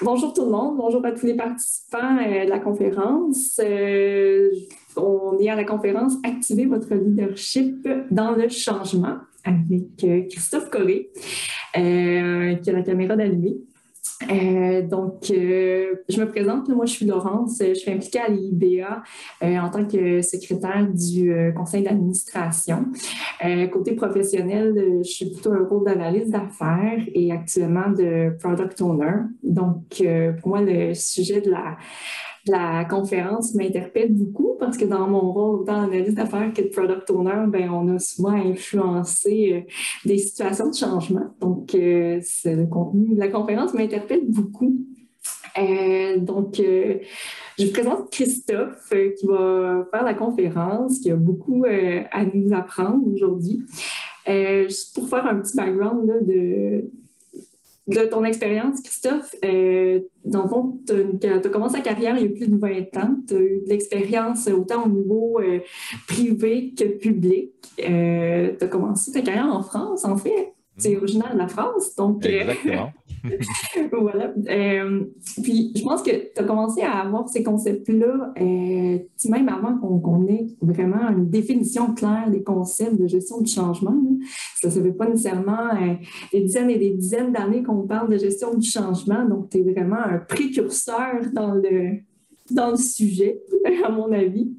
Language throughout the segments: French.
Bonjour tout le monde, bonjour à tous les participants euh, de la conférence. Euh, on est à la conférence Activez votre leadership dans le changement avec euh, Christophe Coré, qui a la caméra d'allumée. Euh, donc, euh, je me présente, moi je suis Laurence, euh, je suis impliquée à l'IBA en tant que secrétaire du conseil d'administration. côté professionnel, je suis plutôt un rôle d'analyse d'affaires et actuellement de product owner. Donc, pour moi, le sujet de la, la conférence m'interpelle beaucoup parce que dans mon rôle, autant d'affaires que de product owner, ben, on a souvent influencé euh, des situations de changement. Donc, euh, c'est le contenu la conférence m'interpelle beaucoup. Euh, donc, je présente Christophe qui va faire la conférence, qui a beaucoup à nous apprendre aujourd'hui. juste pour faire un petit background de, de ton expérience, Christophe, euh, dans le fond, tu as commencé ta carrière il y a plus de 20 ans, tu as eu de l'expérience autant au niveau euh, privé que public. Euh, tu as commencé ta carrière en France, en fait. C'est original de la France, donc... Euh, Exactement. voilà. Euh, puis, je pense que tu as commencé à avoir ces concepts-là, euh, même avant qu'on ait vraiment une définition claire des concepts de gestion du changement. Ça ne fait pas nécessairement des dizaines et des dizaines d'années qu'on parle de gestion du changement, donc tu es vraiment un précurseur dans le, dans le sujet, à mon avis.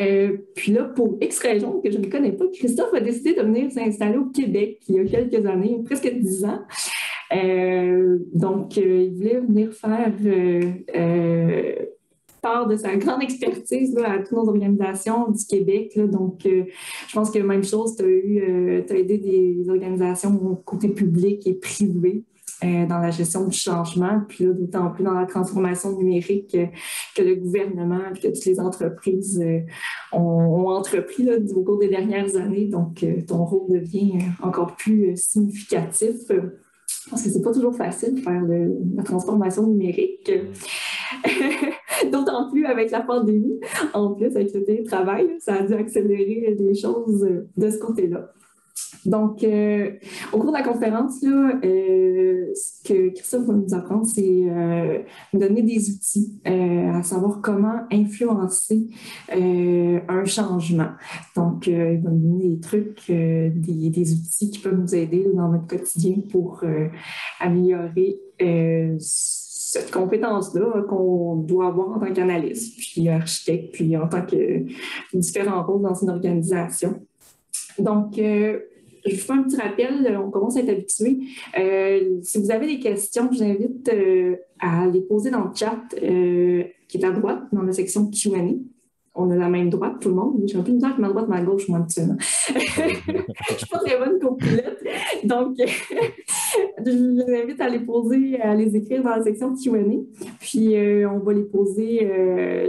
Euh, puis là, pour X raisons que je ne connais pas, Christophe a décidé de venir s'installer au Québec il y a quelques années, presque dix ans. Euh, donc, euh, il voulait venir faire part de sa grande expertise à toutes nos organisations du Québec. donc, je pense que même chose, tu as, eu, aidé des organisations côté public et privé. Euh, dans la gestion du changement, puis d'autant plus dans la transformation numérique que le gouvernement et que toutes les entreprises euh, ont, entrepris au cours des dernières années. Donc, euh, ton rôle devient encore plus significatif parce que c'est pas toujours facile de faire la transformation numérique. D'autant plus avec la pandémie, en plus avec le télétravail, ça a dû accélérer les choses de ce côté-là. Donc, euh, au cours de la conférence, euh, ce que Christophe va nous apprendre, c'est euh, donner des outils à savoir comment influencer un changement. Donc, il va nous donner des trucs, des, des, outils qui peuvent nous aider dans notre quotidien pour améliorer cette compétence-là hein, qu'on doit avoir en tant qu'analyste, puis architecte, puis en tant que différents rôles dans une organisation. Donc, je vous fais un petit rappel, euh, on commence à être habitué. Euh, si vous avez des questions, je vous invite euh, à les poser dans le chat qui est à droite, dans la section QA. On a la même droite, tout le monde. J'ai un peu une que ma droite, ma gauche, moi, non? je ne suis pas très bonne copilote. Donc, je vous invite à les poser, à les écrire dans la section QA. Puis, on va les poser,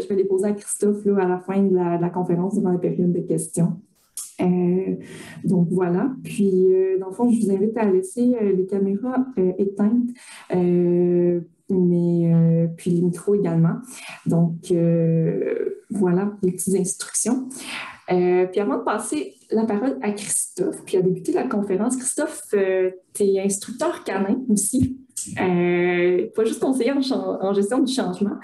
je vais les poser à Christophe là, à la fin de la, conférence, devant la période de questions. Euh, donc voilà. Puis, euh, dans le fond, je vous invite à laisser euh, les caméras éteintes, mais puis les micros également. Donc voilà les petites instructions. puis avant de passer la parole à Christophe, puis à débuter la conférence, Christophe, tu es instructeur canin aussi. pas juste conseiller en, gestion du changement.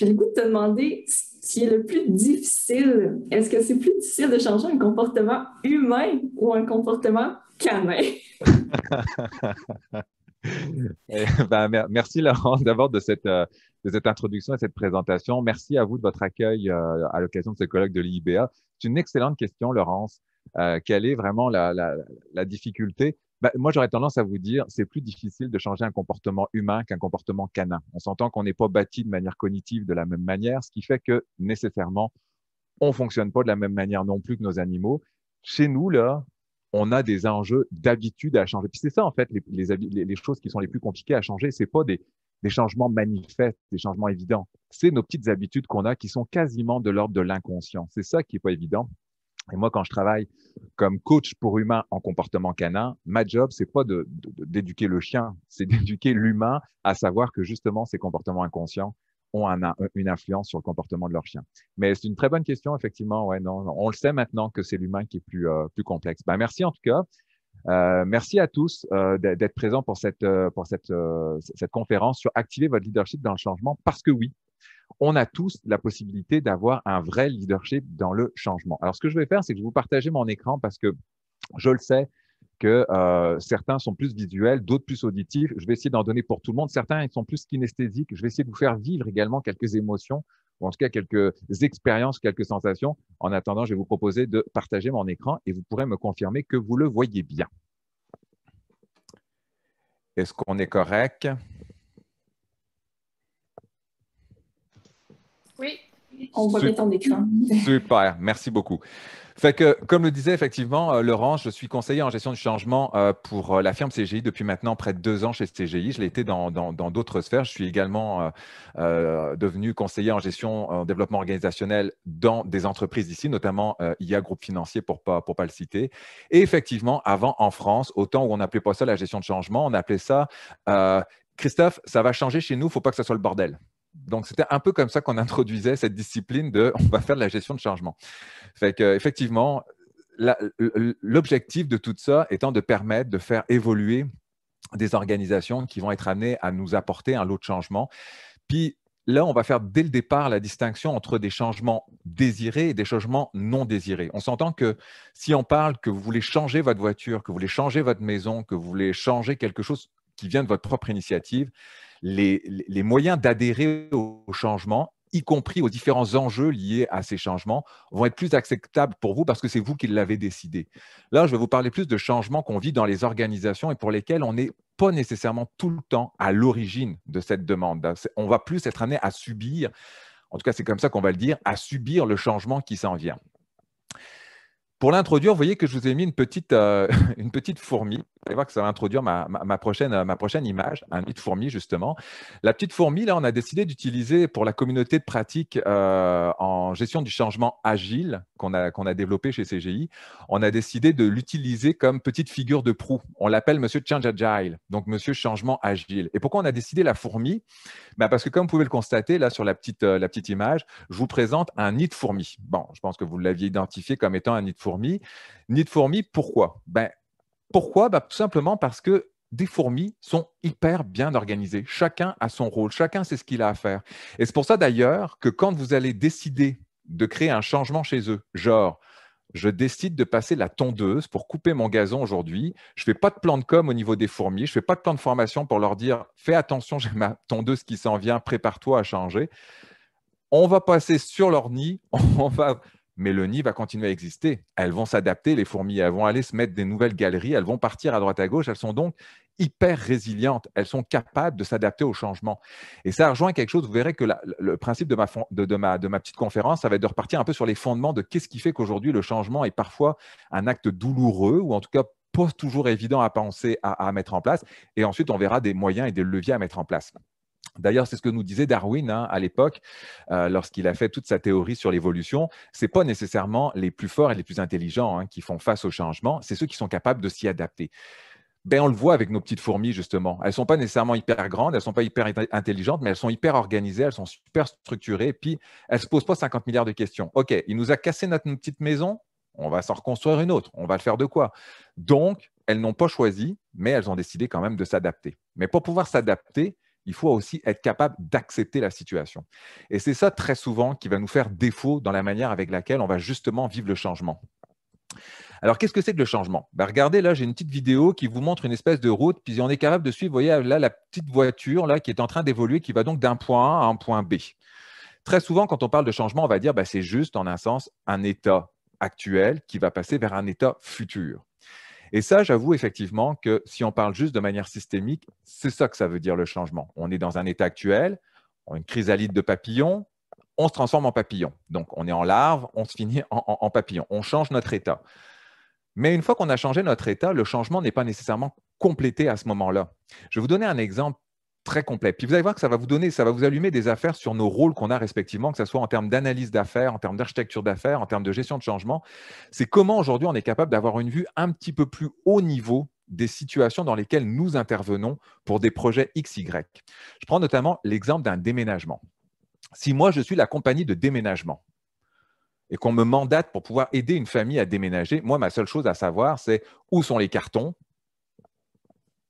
le goût de te demander qui est le plus difficile? Est-ce que c'est plus difficile de changer un comportement humain ou un comportement canin? Eh ben, merci Laurence d'abord de cette, euh, de cette introduction et cette présentation. Merci à vous de votre accueil euh, à l'occasion de ce colloque de l'IBA. C'est une excellente question, Laurence. Euh, quelle est vraiment la, la, la difficulté bah, moi j'aurais tendance à vous dire, c'est plus difficile de changer un comportement humain qu'un comportement canin. On s'entend qu'on n'est pas bâti de manière cognitive de la même manière, ce qui fait que nécessairement, on fonctionne pas de la même manière non plus que nos animaux. Chez nous, là, on a des enjeux d'habitude à changer. Puis c'est ça, en fait, les, choses qui sont les plus compliquées à changer, c'est pas des, des changements manifestes, des changements évidents. C'est nos petites habitudes qu'on a qui sont quasiment de l'ordre de l'inconscient. C'est ça qui est pas évident. Et moi, quand je travaille comme coach pour humains en comportement canin, ma job, c'est pas d'éduquer le chien, c'est d'éduquer l'humain à savoir que justement ces comportements inconscients ont une influence sur le comportement de leur chien. Mais c'est une très bonne question, effectivement. Ouais, non, on le sait maintenant que c'est l'humain qui est plus, euh, plus complexe. Ben, merci en tout cas. Euh, merci à tous euh, d'être présents pour cette, euh, pour cette, cette conférence sur activer votre leadership dans le changement parce que oui, on a tous la possibilité d'avoir un vrai leadership dans le changement. Alors, ce que je vais faire, c'est que je vais vous partager mon écran parce que je le sais que euh, certains sont plus visuels, d'autres plus auditifs. Je vais essayer d'en donner pour tout le monde. Certains sont plus kinesthésiques. Je vais essayer de vous faire vivre également quelques émotions ou en tout cas quelques expériences, quelques sensations. En attendant, je vais vous proposer de partager mon écran et vous pourrez me confirmer que vous le voyez bien. Est-ce qu'on est correct? On va mettre en Super, merci beaucoup. comme le disait effectivement euh, Laurent, je suis conseiller en gestion du changement euh, pour euh, la firme CGI depuis maintenant près de deux ans chez CGI. Je l'ai été dans d'autres sphères. Je suis également devenu conseiller en gestion en développement organisationnel dans des entreprises ici, notamment IA Groupe Financier pour pas pour pas le citer. Et effectivement, avant en France, au temps où on n'appelait pas ça la gestion de changement, on appelait ça Christophe, ça va changer chez nous, faut pas que ce soit le bordel donc c'était un peu comme ça qu'on introduisait cette discipline de on va faire de la gestion de changement ». Fait que, effectivement, l'objectif de tout ça étant de permettre de faire évoluer des organisations qui vont être amenées à nous apporter un lot de changements. Puis là, on va faire dès le départ la distinction entre des changements désirés et des changements non désirés. On s'entend que si on parle que vous voulez changer votre voiture, que vous voulez changer votre maison, que vous voulez changer quelque chose, qui vient de votre propre initiative, les, moyens d'adhérer au, changements, changement y compris aux différents enjeux liés à ces changements, vont être plus acceptables pour vous parce que c'est vous qui l'avez décidé. Là, je vais vous parler plus de changements qu'on vit dans les organisations et pour lesquels on n'est pas nécessairement tout le temps à l'origine de cette demande. Hein, on va plus être amené à subir, en tout cas c'est comme ça qu'on va le dire, à subir le changement qui s'en vient. Pour l'introduire, vous voyez que je vous ai mis une petite, euh, une petite fourmi. Vous allez voir que ça va introduire ma, ma, prochaine, ma prochaine image, un nid de fourmi justement. La petite fourmi, là, on a décidé d'utiliser pour la communauté de pratique euh, en gestion du changement agile qu'on a, qu'on a développé chez CGI. On a décidé de l'utiliser comme petite figure de proue. On l'appelle Monsieur Change Agile, donc Monsieur Changement Agile. Et pourquoi on a décidé la fourmi bah Parce que comme vous pouvez le constater là sur la petite, euh, la petite image, je vous présente un nid de fourmi. Bon, je pense que vous l'aviez identifié comme étant un nid de fourmi fourmis. Nid de fourmis, pourquoi ben, Pourquoi ben, Tout simplement parce que des fourmis sont hyper bien organisées. Chacun a son rôle, chacun sait ce qu'il a à faire. Et c'est pour ça d'ailleurs que quand vous allez décider de créer un changement chez eux, genre je décide de passer la tondeuse pour couper mon gazon aujourd'hui. Je ne fais pas de plan de com au niveau des fourmis. Je ne fais pas de plan de formation pour leur dire fais attention, j'ai ma tondeuse qui s'en vient, prépare-toi à changer. On va passer sur leur nid, on va mais le nid va continuer à exister. Elles vont s'adapter, les fourmis, elles vont aller se mettre des nouvelles galeries, elles vont partir à droite à gauche, elles sont donc hyper résilientes, elles sont capables de s'adapter au changement. Et ça rejoint quelque chose, vous verrez que le principe de ma, petite conférence, ça va être de repartir un peu sur les fondements de qu'est-ce qui fait qu'aujourd'hui le changement est parfois un acte douloureux, ou en tout cas pas toujours évident à penser, à mettre en place, et ensuite on verra des moyens et des leviers à mettre en place. D'ailleurs, c'est ce que nous disait Darwin hein, à l'époque, euh, lorsqu'il a fait toute sa théorie sur l'évolution. Ce n'est pas nécessairement les plus forts et les plus intelligents hein, qui font face au changement, c'est ceux qui sont capables de s'y adapter. Ben, on le voit avec nos petites fourmis, justement. Elles ne sont pas nécessairement hyper grandes, elles ne sont pas hyper intelligentes, mais elles sont hyper organisées, elles sont super structurées, puis elles ne se posent pas 50 milliards de questions. OK, il nous a cassé notre petite maison, on va s'en reconstruire une autre, on va le faire de quoi Donc, elles n'ont pas choisi, mais elles ont décidé quand même de s'adapter. Mais pour pouvoir s'adapter, il faut aussi être capable d'accepter la situation. Et c'est ça très souvent qui va nous faire défaut dans la manière avec laquelle on va justement vivre le changement. Alors, qu'est-ce que c'est que le changement bah, Regardez, là, j'ai une petite vidéo qui vous montre une espèce de route, puis on est capable de suivre, vous voyez, là, la petite voiture là, qui est en train d'évoluer, qui va donc d'un point A à un point B. Très souvent, quand on parle de changement, on va dire, que bah, c'est juste, en un sens, un état actuel qui va passer vers un état futur. Et ça, j'avoue effectivement que si on parle juste de manière systémique, c'est ça que ça veut dire le changement. On est dans un état actuel, une chrysalide de papillon, on se transforme en papillon. Donc on est en larve, on se finit en, en papillon. On change notre état. Mais une fois qu'on a changé notre état, le changement n'est pas nécessairement complété à ce moment-là. Je vais vous donner un exemple très complet. Puis vous allez voir que ça va vous donner, ça va vous allumer des affaires sur nos rôles qu'on a respectivement, que ce soit en termes d'analyse d'affaires, en termes d'architecture d'affaires, en termes de gestion de changement. C'est comment aujourd'hui on est capable d'avoir une vue un petit peu plus haut niveau des situations dans lesquelles nous intervenons pour des projets XY. Je prends notamment l'exemple d'un déménagement. Si moi je suis la compagnie de déménagement, et qu'on me mandate pour pouvoir aider une famille à déménager, moi, ma seule chose à savoir, c'est où sont les cartons,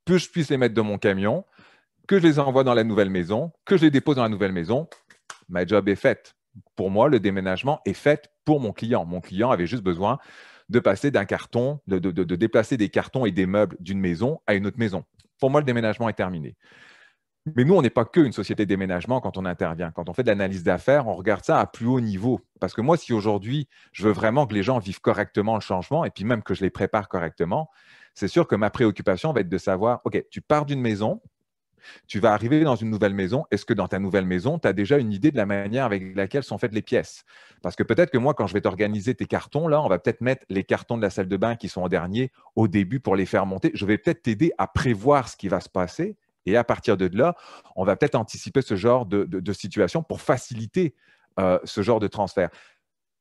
que je puisse les mettre dans mon camion, que je les envoie dans la nouvelle maison, que je les dépose dans la nouvelle maison, ma job est faite. Pour moi, le déménagement est fait pour mon client. Mon client avait juste besoin de passer d'un carton, de, déplacer des cartons et des meubles d'une maison à une autre maison. Pour moi, le déménagement est terminé. Mais nous, on n'est pas qu'une société déménagement quand on intervient. Quand on fait de l'analyse d'affaires, on regarde ça à plus haut niveau. Parce que moi, si aujourd'hui, je veux vraiment que les gens vivent correctement le changement et puis même que je les prépare correctement, c'est sûr que ma préoccupation va être de savoir, OK, tu pars d'une maison, tu vas arriver dans une nouvelle maison. Est-ce que dans ta nouvelle maison, tu as déjà une idée de la manière avec laquelle sont faites les pièces Parce que peut-être que moi, quand je vais t'organiser tes cartons, là, on va peut-être mettre les cartons de la salle de bain qui sont en dernier au début pour les faire monter. Je vais peut-être t'aider à prévoir ce qui va se passer. Et à partir de là, on va peut-être anticiper ce genre de, situation pour faciliter euh, ce genre de transfert.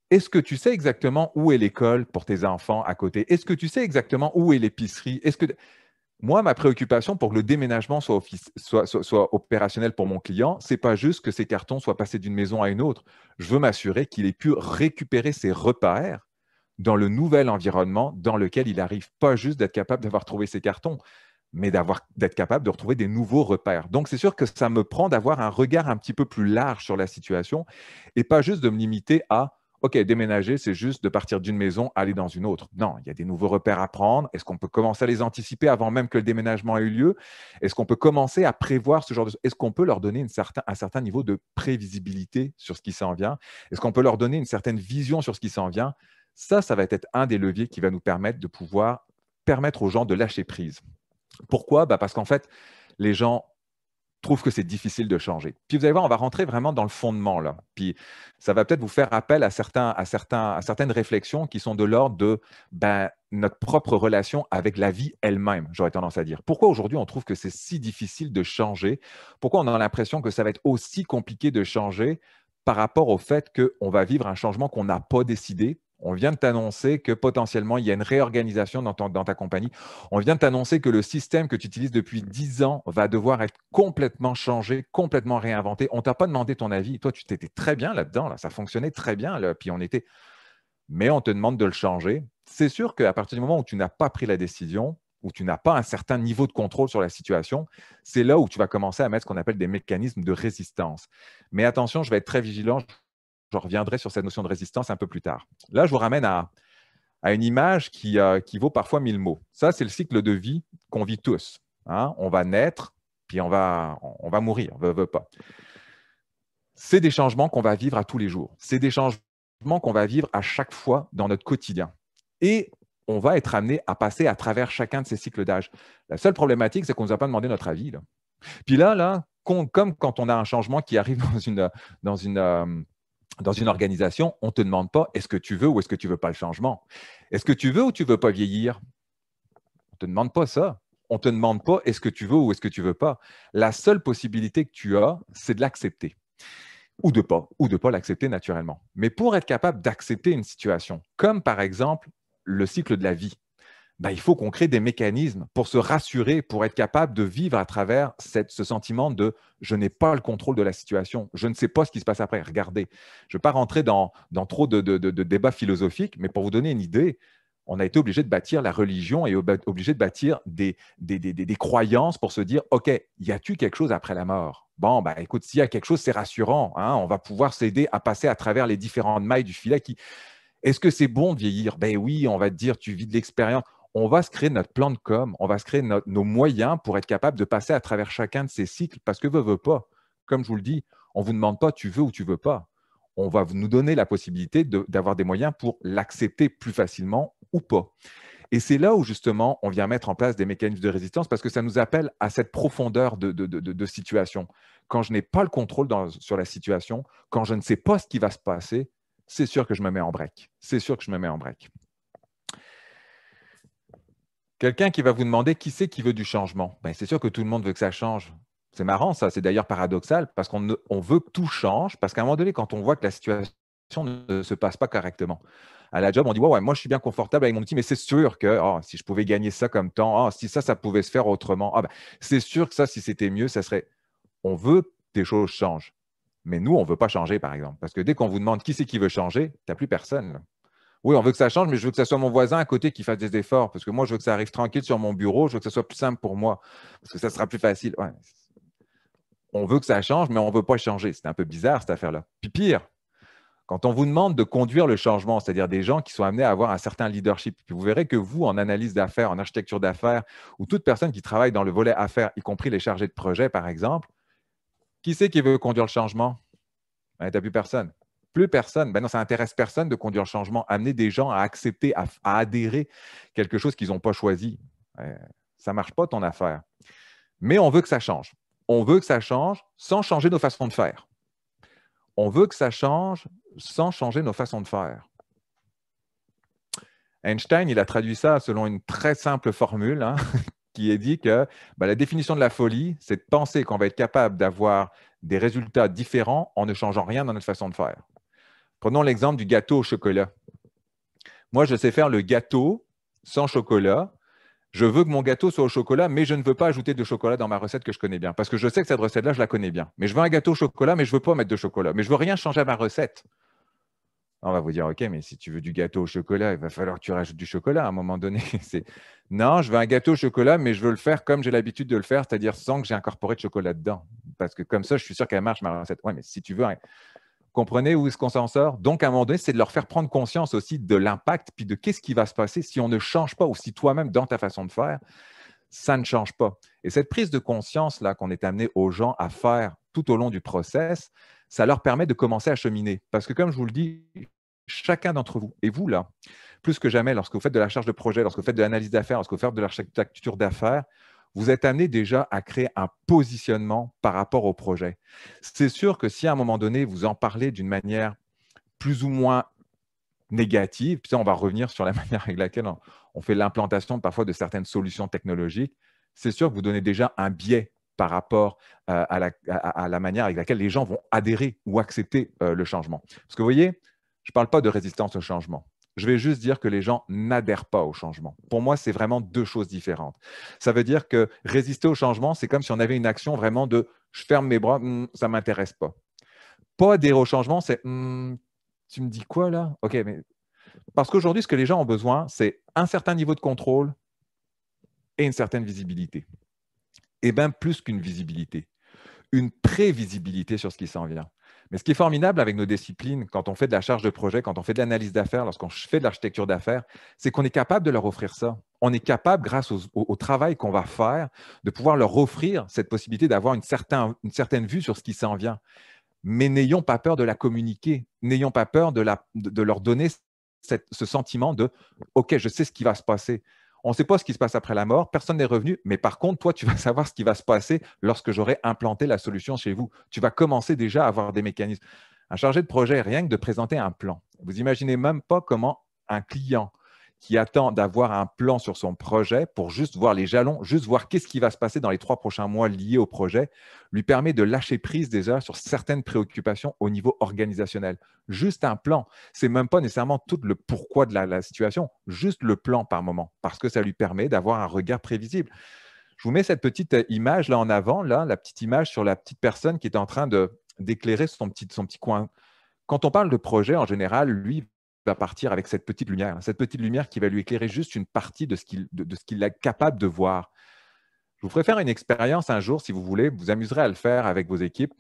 Est-ce que tu sais exactement où est l'école pour tes enfants à côté Est-ce que tu sais exactement où est l'épicerie Est-ce que moi, ma préoccupation pour que le déménagement soit, opérationnel pour mon client, c'est pas juste que ces cartons soient passés d'une maison à une autre. Je veux m'assurer qu'il ait pu récupérer ses repères dans le nouvel environnement dans lequel il arrive pas juste d'être capable d'avoir trouvé ses cartons, mais d'être capable de retrouver des nouveaux repères. Donc, c'est sûr que ça me prend d'avoir un regard un petit peu plus large sur la situation et pas juste de me limiter à OK, déménager, c'est juste de partir d'une maison, aller dans une autre. Non, il y a des nouveaux repères à prendre. Est-ce qu'on peut commencer à les anticiper avant même que le déménagement ait eu lieu Est-ce qu'on peut commencer à prévoir ce genre de Est-ce qu'on peut leur donner un certain niveau de prévisibilité sur ce qui s'en vient Est-ce qu'on peut leur donner une certaine vision sur ce qui s'en vient Ça, ça va être un des leviers qui va nous permettre de pouvoir permettre aux gens de lâcher prise. Pourquoi bah Parce qu'en fait, les gens trouve que c'est difficile de changer. Puis vous allez voir, on va rentrer vraiment dans le fondement là. Puis ça va peut-être vous faire appel à, certains, à, certains, à certaines réflexions qui sont de l'ordre de ben, notre propre relation avec la vie elle-même, j'aurais tendance à dire. Pourquoi aujourd'hui on trouve que c'est si difficile de changer Pourquoi on a l'impression que ça va être aussi compliqué de changer par rapport au fait qu'on va vivre un changement qu'on n'a pas décidé, on vient de t'annoncer que potentiellement, il y a une réorganisation dans, ta compagnie. On vient de t'annoncer que le système que tu utilises depuis 10 ans va devoir être complètement changé, complètement réinventé. On ne t'a pas demandé ton avis. Toi, tu t'étais très bien là-dedans. Là. Ça fonctionnait très bien. Là. Puis on était... Mais on te demande de le changer. C'est sûr qu'à partir du moment où tu n'as pas pris la décision, où tu n'as pas un certain niveau de contrôle sur la situation, c'est là où tu vas commencer à mettre ce qu'on appelle des mécanismes de résistance. Mais attention, je vais être très vigilant, je reviendrai sur cette notion de résistance un peu plus tard. Là, je vous ramène à, à une image qui, euh, vaut parfois mille mots. Ça, c'est le cycle de vie qu'on vit tous. Hein. On va naître, puis on va, on va mourir, veut, veut pas. C'est des changements qu'on va vivre à tous les jours. C'est des changements qu'on va vivre à chaque fois dans notre quotidien. Et on va être amené à passer à travers chacun de ces cycles d'âge. La seule problématique, c'est qu'on ne nous a pas demandé notre avis. Puis là, là comme quand on a un changement qui arrive dans une, dans une, euh, dans une organisation, on ne te demande pas est-ce que tu veux ou est-ce que tu ne veux pas le changement. Est-ce que tu veux ou tu ne veux pas vieillir? On ne te demande pas ça. On ne te demande pas est-ce que tu veux ou est-ce que tu ne veux pas. La seule possibilité que tu as, c'est de l'accepter. Ou de pas, ou de pas l'accepter naturellement. Mais pour être capable d'accepter une situation, comme par exemple le cycle de la vie, bah, il faut qu'on crée des mécanismes pour se rassurer, pour être capable de vivre à travers cette, ce sentiment de je n'ai pas le contrôle de la situation, je ne sais pas ce qui se passe après. Regardez, je ne vais pas rentrer dans, dans trop de, de, de, débats philosophiques, mais pour vous donner une idée, on a été obligé de bâtir la religion et obligé de bâtir des, des, des, des, croyances pour se dire, OK, y a-t-il quelque chose après la mort Bon, ben, écoute, s'il y a quelque chose, c'est rassurant. Hein, on va pouvoir s'aider à passer à travers les différentes mailles du filet qui... Est-ce que c'est bon de vieillir Ben oui, on va te dire, tu vis de l'expérience on va se créer notre plan de com, on va se créer nos moyens pour être capable de passer à travers chacun de ces cycles parce que veut, veut pas. Comme je vous le dis, on ne vous demande pas tu veux ou tu veux pas. On va nous donner la possibilité d'avoir des moyens pour l'accepter plus facilement ou pas. Et c'est là où justement on vient mettre en place des mécanismes de résistance parce que ça nous appelle à cette profondeur de, situation. Quand je n'ai pas le contrôle sur la situation, quand je ne sais pas ce qui va se passer, c'est sûr que je me mets en break. C'est sûr que je me mets en break. Quelqu'un qui va vous demander qui c'est qui veut du changement. Ben, c'est sûr que tout le monde veut que ça change. C'est marrant ça, c'est d'ailleurs paradoxal parce qu'on veut que tout change, parce qu'à un moment donné, quand on voit que la situation ne se passe pas correctement, à la job, on dit ouais, moi je suis bien confortable avec mon outil, mais c'est sûr que oh, si je pouvais gagner ça comme temps, oh, si ça, ça pouvait se faire autrement, ah, ben, c'est sûr que ça, si c'était mieux, ça serait. On veut que des choses changent. Mais nous, on ne veut pas changer, par exemple. Parce que dès qu'on vous demande qui c'est qui veut changer, tu n'as plus personne oui, on veut que ça change, mais je veux que ça soit mon voisin à côté qui fasse des efforts, parce que moi, je veux que ça arrive tranquille sur mon bureau, je veux que ça soit plus simple pour moi, parce que ça sera plus facile. On veut que ça change, mais on ne veut pas changer. C'est un peu bizarre, cette affaire-là. Puis pire, quand on vous demande de conduire le changement, c'est-à-dire des gens qui sont amenés à avoir un certain leadership, puis vous verrez que vous, en analyse d'affaires, en architecture d'affaires, ou toute personne qui travaille dans le volet affaires, y compris les chargés de projet, par exemple, qui c'est qui veut conduire le changement ben, Tu n'as plus personne plus personne. Ben ça intéresse personne de conduire le changement, amener des gens à accepter, à, à adhérer quelque chose qu'ils n'ont pas choisi. Euh, ça ne marche pas ton affaire. Mais on veut que ça change. On veut que ça change sans changer nos façons de faire. On veut que ça change sans changer nos façons de faire. Einstein, il a traduit ça selon une très simple formule hein, qui est dit que ben, la définition de la folie, c'est de penser qu'on va être capable d'avoir des résultats différents en ne changeant rien dans notre façon de faire. Prenons l'exemple du gâteau au chocolat. Moi, je sais faire le gâteau sans chocolat. Je veux que mon gâteau soit au chocolat, mais je ne veux pas ajouter de chocolat dans ma recette que je connais bien. Parce que je sais que cette recette-là, je la connais bien. Mais je veux un gâteau au chocolat, mais je ne veux pas mettre de chocolat. Mais je ne veux rien changer à ma recette. On va vous dire, OK, mais si tu veux du gâteau au chocolat, il va falloir que tu rajoutes du chocolat à un moment donné. non, je veux un gâteau au chocolat, mais je veux le faire comme j'ai l'habitude de le faire, c'est-à-dire sans que j'ai incorporé de chocolat dedans. Parce que comme ça, je suis sûr qu'elle marche ma recette. Ouais, mais si tu veux un comprenez où est-ce qu'on s'en sort Donc, à un moment donné, c'est de leur faire prendre conscience aussi de l'impact, puis de qu'est-ce qui va se passer si on ne change pas ou si toi-même, dans ta façon de faire, ça ne change pas. Et cette prise de conscience-là qu'on est amené aux gens à faire tout au long du process, ça leur permet de commencer à cheminer. Parce que, comme je vous le dis, chacun d'entre vous, et vous là, plus que jamais, lorsque vous faites de la charge de projet, lorsque vous faites de l'analyse d'affaires, lorsque vous faites de l'architecture d'affaires, vous êtes amené déjà à créer un positionnement par rapport au projet. C'est sûr que si à un moment donné, vous en parlez d'une manière plus ou moins négative, puis on va revenir sur la manière avec laquelle on, fait l'implantation parfois de certaines solutions technologiques, c'est sûr que vous donnez déjà un biais par rapport euh, à, la, manière avec laquelle les gens vont adhérer ou accepter euh, le changement. Parce que vous voyez, je ne parle pas de résistance au changement. Je vais juste dire que les gens n'adhèrent pas au changement. Pour moi, c'est vraiment deux choses différentes. Ça veut dire que résister au changement, c'est comme si on avait une action vraiment de je ferme mes bras, hmm, ça ne m'intéresse pas. Pas adhérer au changement, c'est hmm, tu me dis quoi là Ok, mais parce qu'aujourd'hui, ce que les gens ont besoin, c'est un certain niveau de contrôle et une certaine visibilité. Et eh bien plus qu'une visibilité, une prévisibilité sur ce qui s'en vient. Mais ce qui est formidable avec nos disciplines, quand on fait de la charge de projet, quand on fait de l'analyse d'affaires, lorsqu'on fait de l'architecture d'affaires, c'est qu'on est capable de leur offrir ça. On est capable, grâce au, travail qu'on va faire, de pouvoir leur offrir cette possibilité d'avoir une, certaine vue sur ce qui s'en vient. Mais n'ayons pas peur de la communiquer, n'ayons pas peur de, leur donner ce sentiment de OK, je sais ce qui va se passer. On ne sait pas ce qui se passe après la mort, personne n'est revenu, mais par contre, toi, tu vas savoir ce qui va se passer lorsque j'aurai implanté la solution chez vous. Tu vas commencer déjà à avoir des mécanismes. Un chargé de projet, rien que de présenter un plan. Vous imaginez même pas comment un client qui attend d'avoir un plan sur son projet pour juste voir les jalons, juste voir qu'est-ce qui va se passer dans les trois prochains mois liés au projet, lui permet de lâcher prise déjà sur certaines préoccupations au niveau organisationnel. Juste un plan. C'est même pas nécessairement tout le pourquoi de la, situation, juste le plan par moment, parce que ça lui permet d'avoir un regard prévisible. Je vous mets cette petite euh, image là en avant, là, la petite image sur la petite personne qui est en train de d'éclairer son petit, son petit coin. Quand on parle de projet, en général, lui va partir avec cette petite lumière, hein. cette petite lumière qui va lui éclairer juste une partie de ce qu'il de, est capable de voir. Je vous ferai faire une expérience un jour, si vous voulez, vous amuserez à le faire avec vos équipes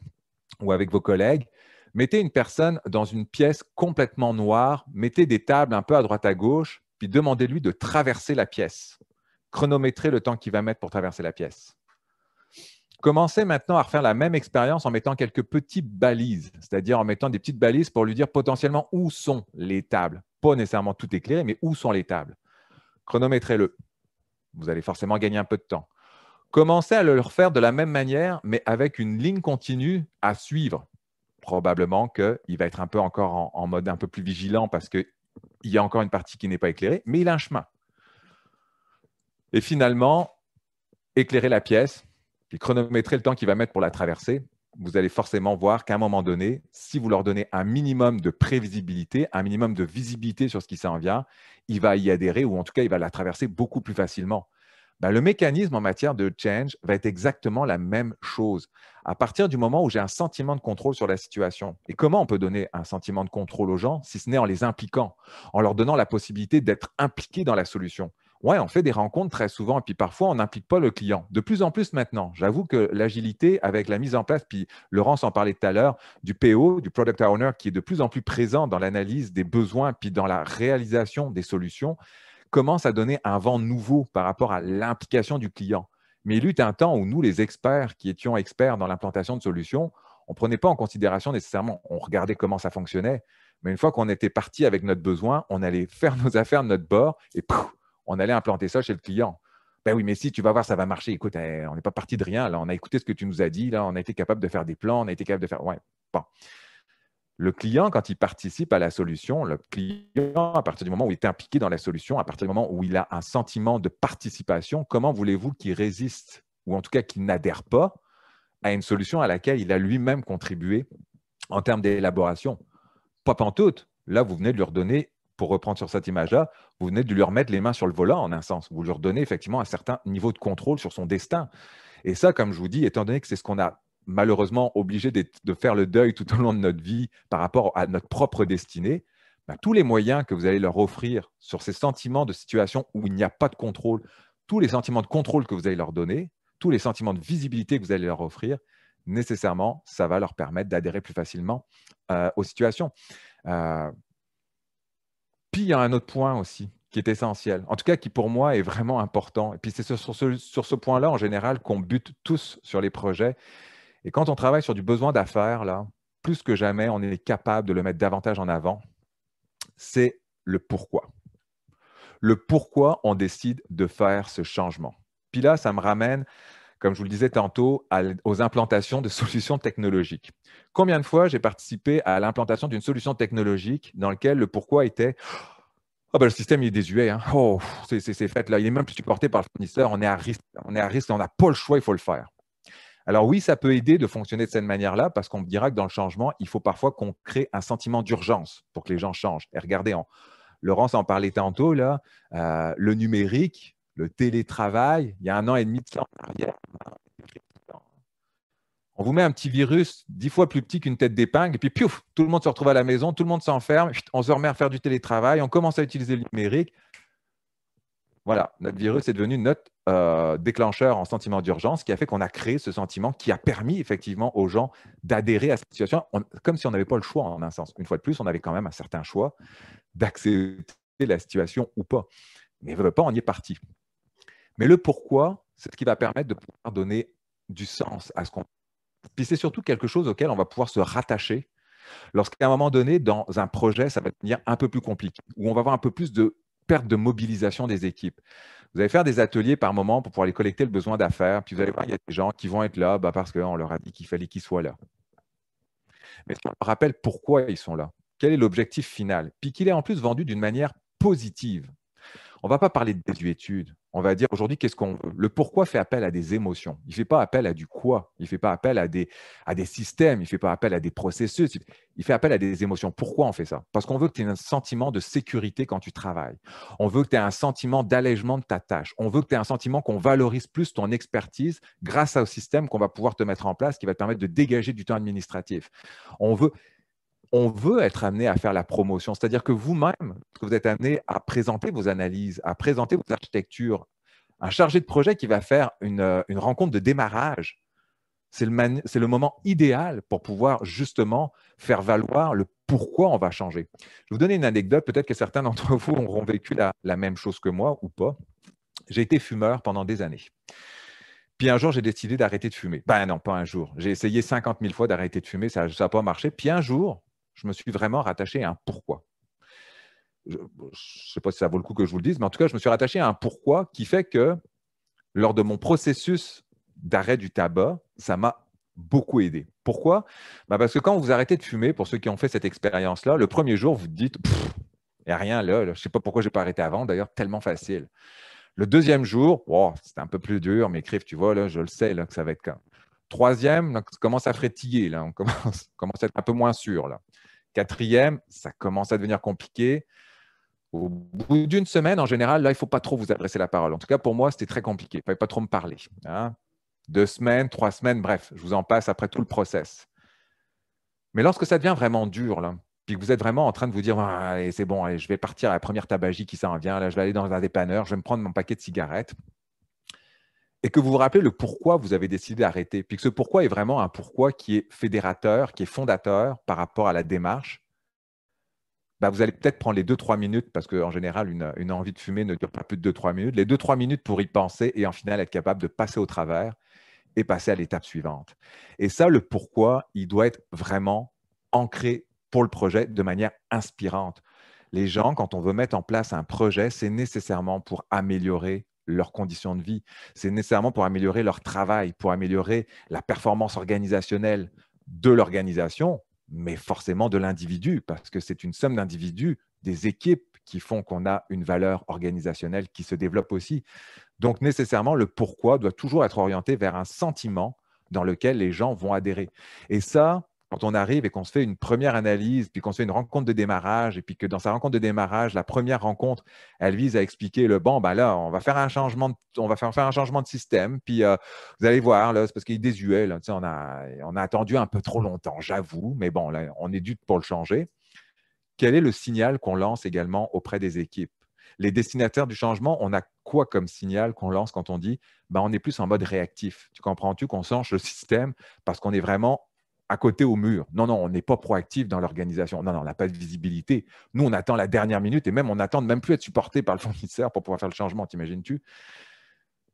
ou avec vos collègues. Mettez une personne dans une pièce complètement noire, mettez des tables un peu à droite à gauche, puis demandez-lui de traverser la pièce. Chronométrez le temps qu'il va mettre pour traverser la pièce. Commencez maintenant à refaire la même expérience en mettant quelques petites balises, c'est-à-dire en mettant des petites balises pour lui dire potentiellement où sont les tables. Pas nécessairement tout éclairé, mais où sont les tables. Chronométrez-le. Vous allez forcément gagner un peu de temps. Commencez à le refaire de la même manière, mais avec une ligne continue à suivre. Probablement qu'il va être un peu encore en, mode un peu plus vigilant parce qu'il y a encore une partie qui n'est pas éclairée, mais il a un chemin. Et finalement, éclairer la pièce, puis chronométrer le temps qu'il va mettre pour la traverser, vous allez forcément voir qu'à un moment donné, si vous leur donnez un minimum de prévisibilité, un minimum de visibilité sur ce qui s'en vient, il va y adhérer ou en tout cas, il va la traverser beaucoup plus facilement. Ben, le mécanisme en matière de change va être exactement la même chose. À partir du moment où j'ai un sentiment de contrôle sur la situation. Et comment on peut donner un sentiment de contrôle aux gens si ce n'est en les impliquant, en leur donnant la possibilité d'être impliqués dans la solution Ouais, on fait des rencontres très souvent, et puis parfois on n'implique pas le client. De plus en plus maintenant, j'avoue que l'agilité avec la mise en place, puis Laurence en parlait tout à l'heure, du PO, du Product Owner, qui est de plus en plus présent dans l'analyse des besoins, puis dans la réalisation des solutions, commence à donner un vent nouveau par rapport à l'implication du client. Mais il eut un temps où nous, les experts qui étions experts dans l'implantation de solutions, on ne prenait pas en considération nécessairement, on regardait comment ça fonctionnait, mais une fois qu'on était parti avec notre besoin, on allait faire nos affaires de notre bord et pouf, on allait implanter ça chez le client. Ben oui, mais si, tu vas voir, ça va marcher. Écoute, eh, on n'est pas parti de rien. Là, on a écouté ce que tu nous as dit. Là, on a été capable de faire des plans, on a été capable de faire. Ouais, bon. Le client, quand il participe à la solution, le client, à partir du moment où il est impliqué dans la solution, à partir du moment où il a un sentiment de participation, comment voulez-vous qu'il résiste ou en tout cas qu'il n'adhère pas à une solution à laquelle il a lui-même contribué en termes d'élaboration Pas pantoute. Là, vous venez de lui redonner pour reprendre sur cette image-là, vous venez de lui remettre les mains sur le volant, en un sens. Vous lui donnez effectivement un certain niveau de contrôle sur son destin. Et ça, comme je vous dis, étant donné que c'est ce qu'on a malheureusement obligé de, faire le deuil tout au long de notre vie par rapport à notre propre destinée, ben, tous les moyens que vous allez leur offrir sur ces sentiments de situation où il n'y a pas de contrôle, tous les sentiments de contrôle que vous allez leur donner, tous les sentiments de visibilité que vous allez leur offrir, nécessairement, ça va leur permettre d'adhérer plus facilement euh, aux situations. Euh, il y a un autre point aussi qui est essentiel, en tout cas qui pour moi est vraiment important. Et puis c'est sur ce, sur ce point-là en général qu'on bute tous sur les projets. Et quand on travaille sur du besoin d'affaires, là, plus que jamais, on est capable de le mettre davantage en avant. C'est le pourquoi. Le pourquoi on décide de faire ce changement. Puis là, ça me ramène comme je vous le disais tantôt, aux implantations de solutions technologiques. Combien de fois j'ai participé à l'implantation d'une solution technologique dans laquelle le pourquoi était oh, bah, le système est désuet, hein. oh, c'est, fait là, il est même plus supporté par le fournisseur, on est à risque, on est à risque, on n'a pas le choix, il faut le faire. Alors oui, ça peut aider de fonctionner de cette manière-là parce qu'on me dira que dans le changement, il faut parfois qu'on crée un sentiment d'urgence pour que les gens changent. Et regardez, Laurence en parlait tantôt, là, euh, le numérique, le télétravail, il y a un an et demi de ça On vous met un petit virus dix fois plus petit qu'une tête d'épingle, et puis tout le monde se retrouve à la maison, tout le monde s'enferme, on se remet à faire du télétravail, on commence à utiliser le numérique. Voilà, notre virus est devenu notre euh, déclencheur en sentiment d'urgence, qui a fait qu'on a créé ce sentiment qui a permis effectivement aux gens d'adhérer à cette situation, comme si on n'avait pas le choix en un sens. Une fois de plus, on avait quand même un certain choix d'accepter la situation ou pas. Mais pas, on y est parti. Mais le pourquoi, c'est ce qui va permettre de pouvoir donner du sens à ce qu'on. Puis c'est surtout quelque chose auquel on va pouvoir se rattacher lorsqu'à un moment donné, dans un projet, ça va devenir un peu plus compliqué, où on va avoir un peu plus de perte de mobilisation des équipes. Vous allez faire des ateliers par moment pour pouvoir aller collecter le besoin d'affaires, puis vous allez voir, il y a des gens qui vont être là bah parce qu'on leur a dit qu'il fallait qu'ils soient là. Mais ça rappelle pourquoi ils sont là, quel est l'objectif final, puis qu'il est en plus vendu d'une manière positive. On ne va pas parler de désuétude, on va dire aujourd'hui, qu'est-ce qu'on, le pourquoi fait appel à des émotions. Il ne fait pas appel à du quoi. Il ne fait pas appel à des, à des systèmes. Il ne fait pas appel à des processus. Il fait appel à des émotions. Pourquoi on fait ça Parce qu'on veut que tu aies un sentiment de sécurité quand tu travailles. On veut que tu aies un sentiment d'allègement de ta tâche. On veut que tu aies un sentiment qu'on valorise plus ton expertise grâce au système qu'on va pouvoir te mettre en place qui va te permettre de dégager du temps administratif. On veut, on veut être amené à faire la promotion. C'est-à-dire que vous-même, vous êtes amené à présenter vos analyses, à présenter vos architectures. Un chargé de projet qui va faire une, euh, rencontre de démarrage, c'est le, moment idéal pour pouvoir justement faire valoir le pourquoi on va changer. Je vais vous donner une anecdote, peut-être que certains d'entre vous auront vécu la, la même chose que moi ou pas. J'ai été fumeur pendant des années. Puis un jour, j'ai décidé d'arrêter de fumer. Ben non, pas un jour. J'ai essayé 50 000 fois d'arrêter de fumer, ça n'a pas marché. Puis un jour, je me suis vraiment rattaché à un pourquoi. Je ne sais pas si ça vaut le coup que je vous le dise, mais en tout cas, je me suis rattaché à un pourquoi qui fait que lors de mon processus d'arrêt du tabac, ça m'a beaucoup aidé. Pourquoi bah Parce que quand vous arrêtez de fumer, pour ceux qui ont fait cette expérience-là, le premier jour, vous dites, il n'y a rien là, je ne sais pas pourquoi je n'ai pas arrêté avant, d'ailleurs, tellement facile. Le deuxième jour, oh, c'était un peu plus dur, mais crif, tu vois, là, je le sais là, que ça va être quand. Troisième, ça commence à frétiller, là, on commence, à être un peu moins sûr. Quatrième, ça commence à devenir compliqué. Au bout d'une semaine, en général, là, il ne faut pas trop vous adresser la parole. En tout cas, pour moi, c'était très compliqué. Il ne fallait pas trop me parler. Hein. Deux semaines, trois semaines, bref, je vous en passe après tout le process. Mais lorsque ça devient vraiment dur, là, puis que vous êtes vraiment en train de vous dire ah, c'est bon, je vais partir à la première tabagie qui s'en vient, là, je vais aller dans un dépanneur, je vais me prendre mon paquet de cigarettes et que vous vous rappelez le pourquoi vous avez décidé d'arrêter, puis que ce pourquoi est vraiment un pourquoi qui est fédérateur, qui est fondateur par rapport à la démarche, bah vous allez peut-être prendre les 2-3 minutes, parce qu'en général, une, une, envie de fumer ne dure pas plus de 2-3 minutes, les 2-3 minutes pour y penser et en final être capable de passer au travers et passer à l'étape suivante. Et ça, le pourquoi, il doit être vraiment ancré pour le projet de manière inspirante. Les gens, quand on veut mettre en place un projet, c'est nécessairement pour améliorer leurs conditions de vie. C'est nécessairement pour améliorer leur travail, pour améliorer la performance organisationnelle de l'organisation, mais forcément de l'individu, parce que c'est une somme d'individus, des équipes qui font qu'on a une valeur organisationnelle qui se développe aussi. Donc nécessairement, le pourquoi doit toujours être orienté vers un sentiment dans lequel les gens vont adhérer. Et ça, quand on arrive et qu'on se fait une première analyse, puis qu'on se fait une rencontre de démarrage, et puis que dans sa rencontre de démarrage, la première rencontre, elle vise à expliquer le bon, ben là, on va faire un changement, de, on va faire, un changement de système, puis euh, vous allez voir, c'est parce qu'il est désuet, on, a, attendu un peu trop longtemps, j'avoue, mais bon, là, on est dû pour le changer. Quel est le signal qu'on lance également auprès des équipes les destinataires du changement, on a quoi comme signal qu'on lance quand on dit ben, on est plus en mode réactif Tu comprends-tu qu'on change le système parce qu'on est vraiment à côté au mur. Non, non, on n'est pas proactif dans l'organisation. Non, non, on n'a pas de visibilité. Nous, on attend la dernière minute et même on attend de même plus être supporté par le fournisseur pour pouvoir faire le changement, t'imagines-tu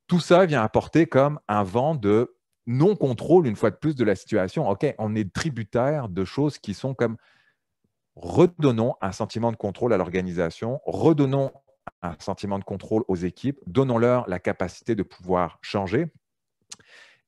Tout ça vient apporter comme un vent de non-contrôle, une fois de plus, de la situation. OK, on est tributaire de choses qui sont comme redonnons un sentiment de contrôle à l'organisation, redonnons un sentiment de contrôle aux équipes, donnons-leur la capacité de pouvoir changer.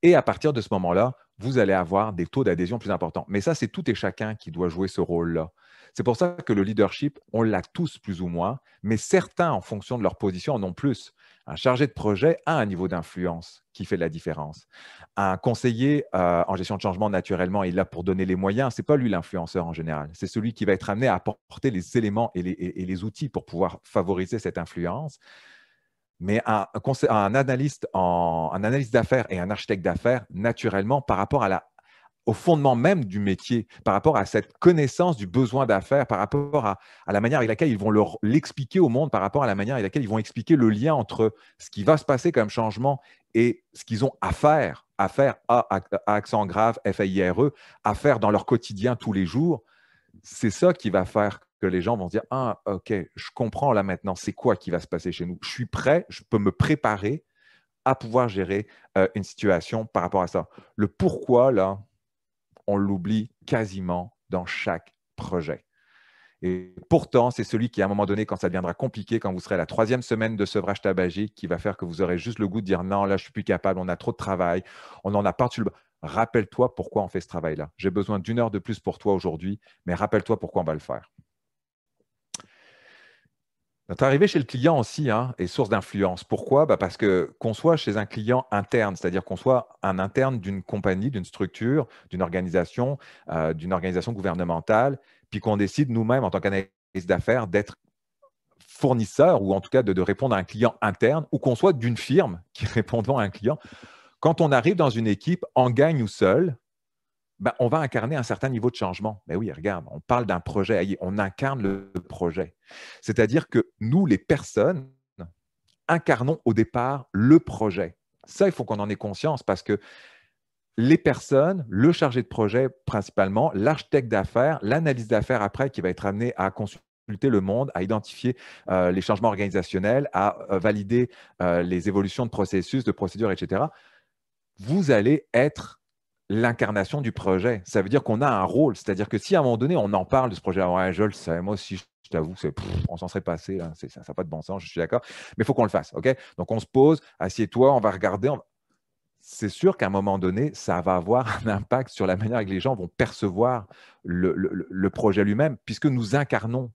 Et à partir de ce moment-là, vous allez avoir des taux d'adhésion plus importants. Mais ça, c'est tout et chacun qui doit jouer ce rôle-là. C'est pour ça que le leadership, on l'a tous plus ou moins, mais certains, en fonction de leur position, en ont plus. Un chargé de projet a un niveau d'influence qui fait la différence. Un conseiller euh, en gestion de changement, naturellement, est là pour donner les moyens. Ce n'est pas lui l'influenceur en général. C'est celui qui va être amené à apporter les éléments et les outils pour pouvoir favoriser cette influence. Mais un, analyste, d'affaires et un architecte d'affaires, naturellement, par rapport à au fondement même du métier, par rapport à cette connaissance du besoin d'affaires, par rapport à, la manière avec laquelle ils vont l'expliquer au monde, par rapport à la manière avec laquelle ils vont expliquer le lien entre ce qui va se passer comme changement et ce qu'ils ont à faire, à faire à, accent grave, F-A-I-R-E, à faire dans leur quotidien tous les jours, c'est ça qui va faire que les gens vont dire Ah, ok, je comprends là maintenant, c'est quoi qui va se passer chez nous Je suis prêt, je peux me préparer à pouvoir gérer euh, une situation par rapport à ça. Le pourquoi, là, on l'oublie quasiment dans chaque projet. Et pourtant, c'est celui qui, à un moment donné, quand ça deviendra compliqué, quand vous serez à la troisième semaine de sevrage tabagique, qui va faire que vous aurez juste le goût de dire non, là, je suis plus capable, on a trop de travail, on en a pas Rappelle-toi pourquoi on fait ce travail-là. J'ai besoin d'une heure de plus pour toi aujourd'hui, mais rappelle-toi pourquoi on va le faire. Notre bah, arrivée chez le client aussi est hein, source d'influence. Pourquoi bah, Parce que qu'on soit chez un client interne, c'est-à-dire qu'on soit un interne d'une compagnie, d'une structure, d'une organisation, euh, d'une organisation gouvernementale, puis qu'on décide nous-mêmes en tant qu'analyste d'affaires d'être fournisseur ou en tout cas de, de répondre à un client interne ou qu'on soit d'une firme qui répond devant un client. Quand on arrive dans une équipe en gagne ou seul, ben, on va incarner un certain niveau de changement. Mais ben oui, regarde, on parle d'un projet, on incarne le projet. C'est-à-dire que nous, les personnes, incarnons au départ le projet. Ça, il faut qu'on en ait conscience parce que les personnes, le chargé de projet principalement, l'architecte d'affaires, l'analyse d'affaires après qui va être amené à consulter le monde, à identifier euh, les changements organisationnels, à euh, valider euh, les évolutions de processus, de procédures, etc. Vous allez être l'incarnation du projet. Ça veut dire qu'on a un rôle. C'est-à-dire que si à un moment donné, on en parle de ce projet, ouais, je le sais, moi aussi, je t'avoue, on s'en serait passé, ça n'a pas de bon sens, je suis d'accord. Mais il faut qu'on le fasse, OK Donc, on se pose, assieds-toi, on va regarder. C'est sûr qu'à un moment donné, ça va avoir un impact sur la manière que les gens vont percevoir le, le projet lui-même, puisque nous incarnons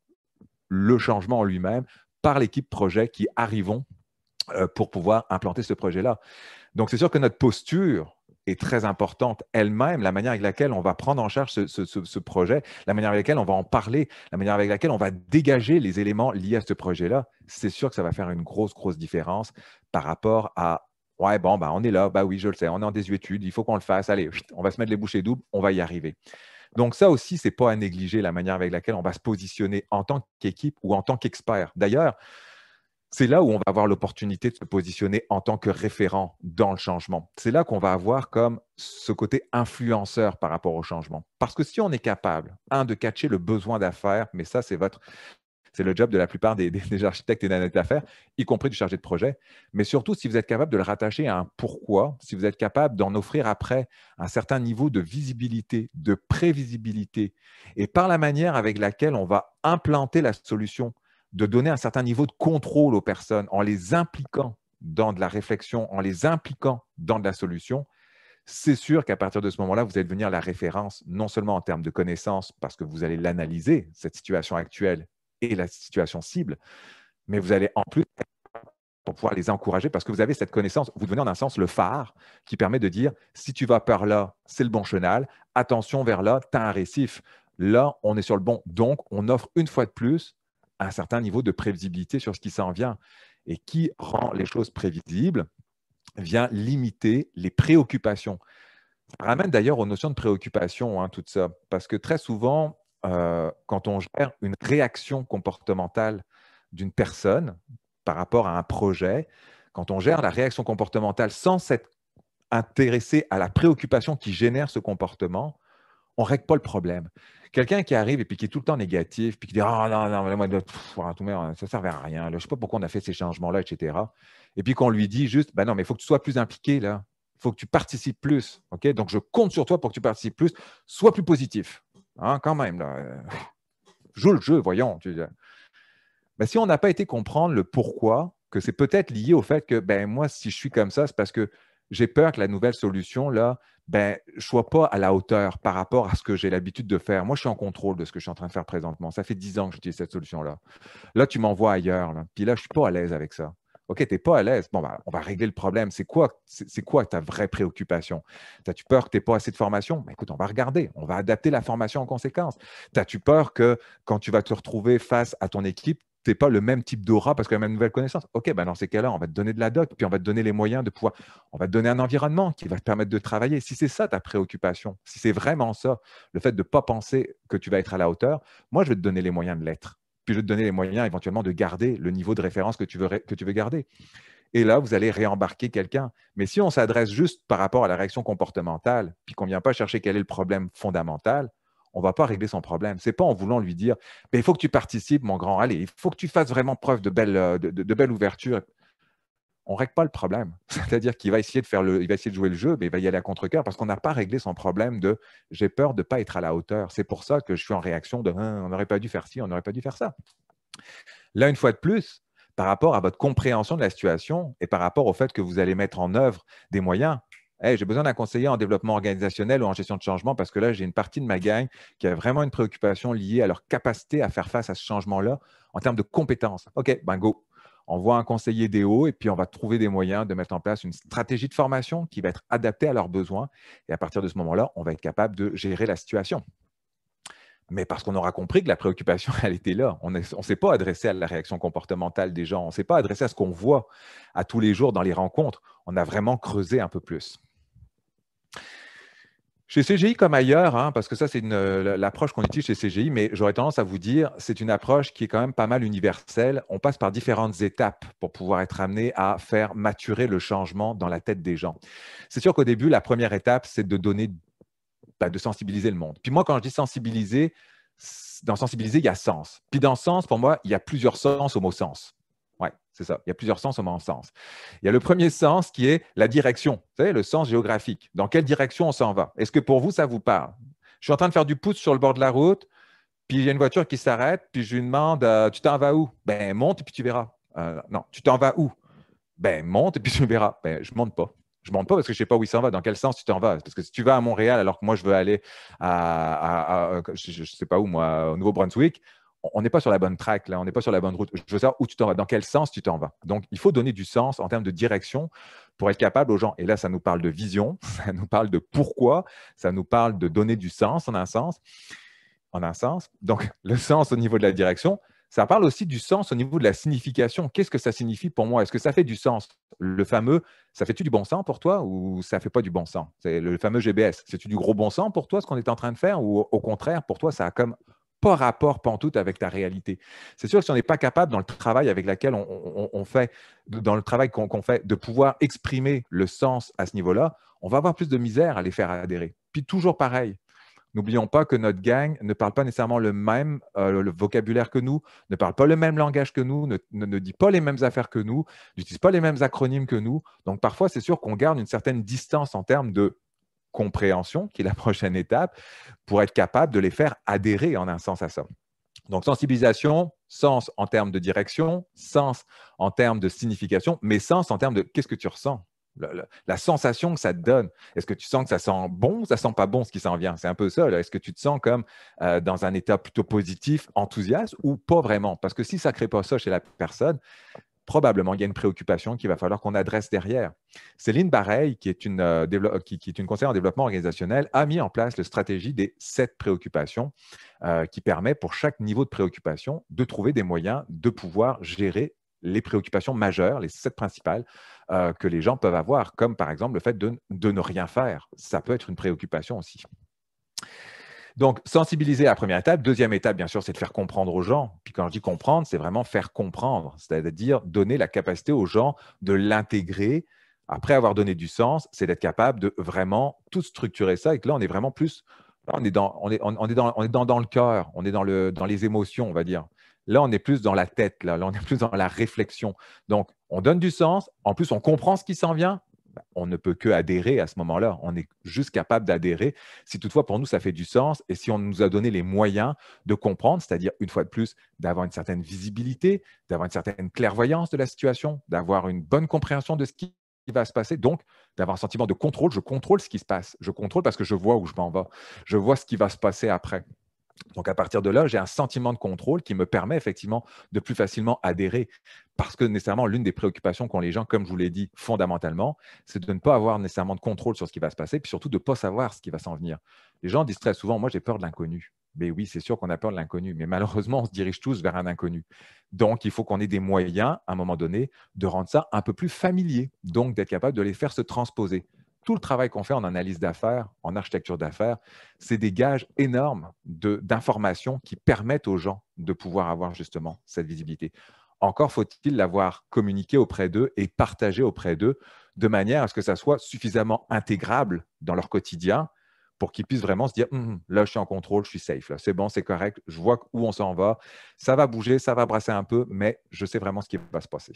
le changement en lui-même par l'équipe projet qui arrivons euh, pour pouvoir implanter ce projet-là. Donc, c'est sûr que notre posture est très importante elle-même, la manière avec laquelle on va prendre en charge ce, projet, la manière avec laquelle on va en parler, la manière avec laquelle on va dégager les éléments liés à ce projet-là, c'est sûr que ça va faire une grosse, grosse différence par rapport à Ouais, bon, bah, on est là, bah oui, je le sais, on est en désuétude, il faut qu'on le fasse, allez, on va se mettre les bouchées doubles, on va y arriver. Donc ça aussi, ce n'est pas à négliger la manière avec laquelle on va se positionner en tant qu'équipe ou en tant qu'expert. D'ailleurs, c'est là où on va avoir l'opportunité de se positionner en tant que référent dans le changement. C'est là qu'on va avoir comme ce côté influenceur par rapport au changement. Parce que si on est capable, un, de catcher le besoin d'affaires, mais ça, c'est votre... C'est le job de la plupart des, architectes et des d'affaires, y compris du chargé de projet. Mais surtout, si vous êtes capable de le rattacher à un pourquoi, si vous êtes capable d'en offrir après un certain niveau de visibilité, de prévisibilité, et par la manière avec laquelle on va implanter la solution de donner un certain niveau de contrôle aux personnes en les impliquant dans de la réflexion, en les impliquant dans de la solution, c'est sûr qu'à partir de ce moment-là, vous allez devenir la référence, non seulement en termes de connaissances, parce que vous allez l'analyser, cette situation actuelle et la situation cible, mais vous allez en plus pour pouvoir les encourager parce que vous avez cette connaissance, vous devenez en un sens le phare qui permet de dire si tu vas par là, c'est le bon chenal, attention vers là, tu as un récif. Là, on est sur le bon. Donc, on offre une fois de plus un certain niveau de prévisibilité sur ce qui s'en vient. Et qui rend les choses prévisibles vient limiter les préoccupations. Ça ramène d'ailleurs aux notions de préoccupation, hein, tout ça, parce que très souvent, euh, quand on gère une réaction comportementale d'une personne par rapport à un projet, quand on gère la réaction comportementale sans s'être intéressé à la préoccupation qui génère ce comportement, on ne règle pas le problème. Quelqu'un qui arrive et puis qui est tout le temps négatif, puis qui dit Ah non, non, moi, ça ne servait à rien, je ne sais pas pourquoi on a fait ces changements-là, etc. Et puis qu'on lui dit juste Ben non, mais il faut que tu sois plus impliqué, là. Il faut que tu participes plus. ok Donc, je compte sur toi pour que tu participes plus. Sois plus positif. Hein, quand même, là. Joue le jeu, voyons. Tu... si on n'a pas été comprendre le pourquoi, que c'est peut-être lié au fait que ben moi, si je suis comme ça, c'est parce que j'ai peur que la nouvelle solution, là, ben, je sois pas à la hauteur par rapport à ce que j'ai l'habitude de faire. Moi, je suis en contrôle de ce que je suis en train de faire présentement. Ça fait dix ans que j'utilise cette solution-là. Là, tu m'envoies ailleurs. Puis là, je suis pas à l'aise avec ça. OK, tu n'es pas à l'aise. Bon, bah, on va régler le problème. C'est quoi, c'est, quoi ta vraie préoccupation? As-tu peur que tu n'aies pas assez de formation? Ben, écoute, on va regarder. On va adapter la formation en conséquence. As-tu peur que quand tu vas te retrouver face à ton équipe, n'es pas le même type d'aura parce que la même nouvelle connaissance. Ok, bah, dans ces cas-là, on va te donner de la doc, puis on va te donner les moyens de pouvoir, on va te donner un environnement qui va te permettre de travailler. Si c'est ça ta préoccupation, si c'est vraiment ça, le fait de ne pas penser que tu vas être à la hauteur, moi, je vais te donner les moyens de l'être. Puis je vais te donner les moyens éventuellement de garder le niveau de référence que tu veux, que tu veux garder. Et là, vous allez réembarquer quelqu'un. Mais si on s'adresse juste par rapport à la réaction comportementale, puis qu'on ne vient pas chercher quel est le problème fondamental, on va pas régler son problème. C'est pas en voulant lui dire, mais ben, il faut que tu participes, mon grand, allez, il faut que tu fasses vraiment preuve de belle, euh, de, ouverture. On règle pas le problème. C'est-à-dire qu'il va essayer de faire le, il va essayer de jouer le jeu, mais il va y aller à contre-cœur parce qu'on n'a pas réglé son problème de j'ai peur de ne pas être à la hauteur. C'est pour ça que je suis en réaction de hein, on n'aurait pas dû faire ci, on n'aurait pas dû faire ça. Là, une fois de plus, par rapport à votre compréhension de la situation et par rapport au fait que vous allez mettre en œuvre des moyens, j'ai besoin d'un conseiller en développement organisationnel ou en gestion de changement parce que là, j'ai une partie de ma gang qui a vraiment une préoccupation liée à leur capacité à faire face à ce changement-là en termes de compétences. OK, ben On voit un conseiller DO et puis on va trouver des moyens de mettre en place une stratégie de formation qui va être adaptée à leurs besoins. Et à partir de ce moment-là, on va être capable de gérer la situation. Mais parce qu'on aura compris que la préoccupation, elle était là. On ne s'est pas adressé à la réaction comportementale des gens. On ne s'est pas adressé à ce qu'on voit à tous les jours dans les rencontres. On a vraiment creusé un peu plus. Chez CGI comme ailleurs, hein, parce que ça c'est euh, l'approche qu'on utilise chez CGI, mais j'aurais tendance à vous dire, c'est une approche qui est quand même pas mal universelle. On passe par différentes étapes pour pouvoir être amené à faire maturer le changement dans la tête des gens. C'est sûr qu'au début, la première étape, c'est de donner, bah, de sensibiliser le monde. Puis moi, quand je dis sensibiliser, dans sensibiliser, il y a sens. Puis dans sens, pour moi, il y a plusieurs sens au mot sens. C'est ça. Il y a plusieurs sens, on met en sens. Il y a le premier sens qui est la direction, vous le sens géographique. Dans quelle direction on s'en va Est-ce que pour vous, ça vous parle Je suis en train de faire du pouce sur le bord de la route, puis il y a une voiture qui s'arrête, puis je lui demande euh, Tu t'en vas où Ben, monte, puis tu verras. Euh, non, tu t'en vas où Ben, monte, et puis tu verras. Ben, je monte pas. Je monte pas parce que je ne sais pas où il s'en va. Dans quel sens tu t'en vas Parce que si tu vas à Montréal alors que moi je veux aller à, je, ne sais pas où moi, au Nouveau-Brunswick, on n'est pas sur la bonne track, là, on n'est pas sur la bonne route. Je veux savoir où tu t'en vas, dans quel sens tu t'en vas. Donc, il faut donner du sens en termes de direction pour être capable aux gens. Et là, ça nous parle de vision, ça nous parle de pourquoi, ça nous parle de donner du sens en un sens. En un sens. Donc, le sens au niveau de la direction, ça parle aussi du sens au niveau de la signification. Qu'est-ce que ça signifie pour moi Est-ce que ça fait du sens Le fameux ça fait-tu du bon sens pour toi ou ça fait pas du bon sens C'est le fameux GBS. C'est-tu du gros bon sens pour toi ce qu'on est en train de faire ou au contraire pour toi ça a comme pas rapport pantoute avec ta réalité. C'est sûr que si on n'est pas capable, dans le travail avec lequel on, fait, dans le travail qu'on fait, de pouvoir exprimer le sens à ce niveau-là, on va avoir plus de misère à les faire adhérer. Puis toujours pareil, N'oublions pas que notre gang ne parle pas nécessairement le même euh, vocabulaire que nous, ne parle pas le même langage que nous, ne, ne dit pas les mêmes affaires que nous, n'utilise pas les mêmes acronymes que nous. Donc parfois, c'est sûr qu'on garde une certaine distance en termes de compréhension, qui est la prochaine étape, pour être capable de les faire adhérer en un sens à ça. Donc sensibilisation, sens en termes de direction, sens en termes de signification, mais sens en termes de qu'est-ce que tu ressens la, sensation que ça te donne. Est-ce que tu sens que ça sent bon ça sent pas bon ce qui s'en vient C'est un peu ça. Est-ce que tu te sens comme euh, dans un état plutôt positif, enthousiaste ou pas vraiment Parce que si ça ne crée pas ça chez la personne, probablement il y a une préoccupation qu'il va falloir qu'on adresse derrière. Céline Bareil, euh, qui est, une, conseillère en développement organisationnel, a mis en place la stratégie des sept préoccupations euh, qui permet pour chaque niveau de préoccupation de trouver des moyens de pouvoir gérer les préoccupations majeures, les sept principales euh, que les gens peuvent avoir, comme par exemple le fait de ne rien faire. Ça peut être une préoccupation aussi. Donc, sensibiliser à la première étape. Deuxième étape, bien sûr, c'est de faire comprendre aux gens. Puis quand je dis comprendre, c'est vraiment faire comprendre, c'est-à-dire donner la capacité aux gens de l'intégrer. Après avoir donné du sens, c'est d'être capable de vraiment tout structurer ça. Et que là, on est vraiment plus, on est dans, le cœur, on est dans le, dans les émotions, on va dire. Là, on est plus dans la tête, là, on est plus dans la réflexion. Donc, on donne du sens. En plus, on comprend ce qui s'en vient. Bah, on ne peut que adhérer à ce moment-là. On est juste capable d'adhérer si toutefois pour nous ça fait du sens et si on nous a donné les moyens de comprendre, c'est-à-dire une fois de plus d'avoir une certaine visibilité, d'avoir une certaine clairvoyance de la situation, d'avoir une bonne compréhension de ce qui va se passer, donc d'avoir un sentiment de contrôle. Je contrôle ce qui se passe. Je contrôle parce que je vois où je m'en vais. Je vois ce qui va se passer après. Donc à partir de là, j'ai un sentiment de contrôle qui me permet effectivement de plus facilement adhérer parce que nécessairement, l'une des préoccupations qu'ont les gens, comme je vous l'ai dit fondamentalement, c'est de ne pas avoir nécessairement de contrôle sur ce qui va se passer, puis surtout de ne pas savoir ce qui va s'en venir. Les gens disent très souvent, moi j'ai peur de l'inconnu. Mais oui, c'est sûr qu'on a peur de l'inconnu, mais malheureusement, on se dirige tous vers un inconnu. Donc, il faut qu'on ait des moyens, à un moment donné, de rendre ça un peu plus familier, donc d'être capable de les faire se transposer. Tout le travail qu'on fait en analyse d'affaires, en architecture d'affaires, c'est des gages énormes d'informations qui permettent aux gens de pouvoir avoir justement cette visibilité. Encore faut-il l'avoir communiqué auprès d'eux et partagé auprès d'eux de manière à ce que ça soit suffisamment intégrable dans leur quotidien pour qu'ils puissent vraiment se dire hum, hum, là, je suis en contrôle, je suis safe, c'est bon, c'est correct, je vois où on s'en va, ça va bouger, ça va brasser un peu, mais je sais vraiment ce qui va se passer.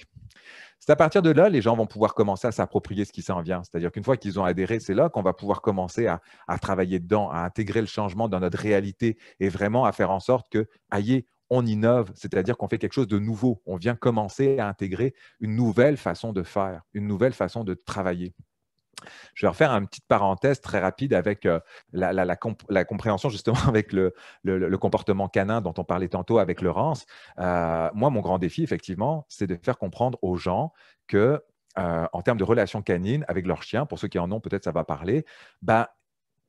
C'est à partir de là, les gens vont pouvoir commencer à s'approprier ce qui s'en vient. C'est-à-dire qu'une fois qu'ils ont adhéré, c'est là qu'on va pouvoir commencer à, à, travailler dedans, à intégrer le changement dans notre réalité et vraiment à faire en sorte que, ayez, on innove, c'est-à-dire qu'on fait quelque chose de nouveau. On vient commencer à intégrer une nouvelle façon de faire, une nouvelle façon de travailler. Je vais refaire une petite parenthèse très rapide avec euh, la, compréhension justement avec le, comportement canin dont on parlait tantôt avec Laurence. Euh, moi, mon grand défi, effectivement, c'est de faire comprendre aux gens que, euh, en termes de relations canines avec leur chien, pour ceux qui en ont, peut-être ça va parler, bah,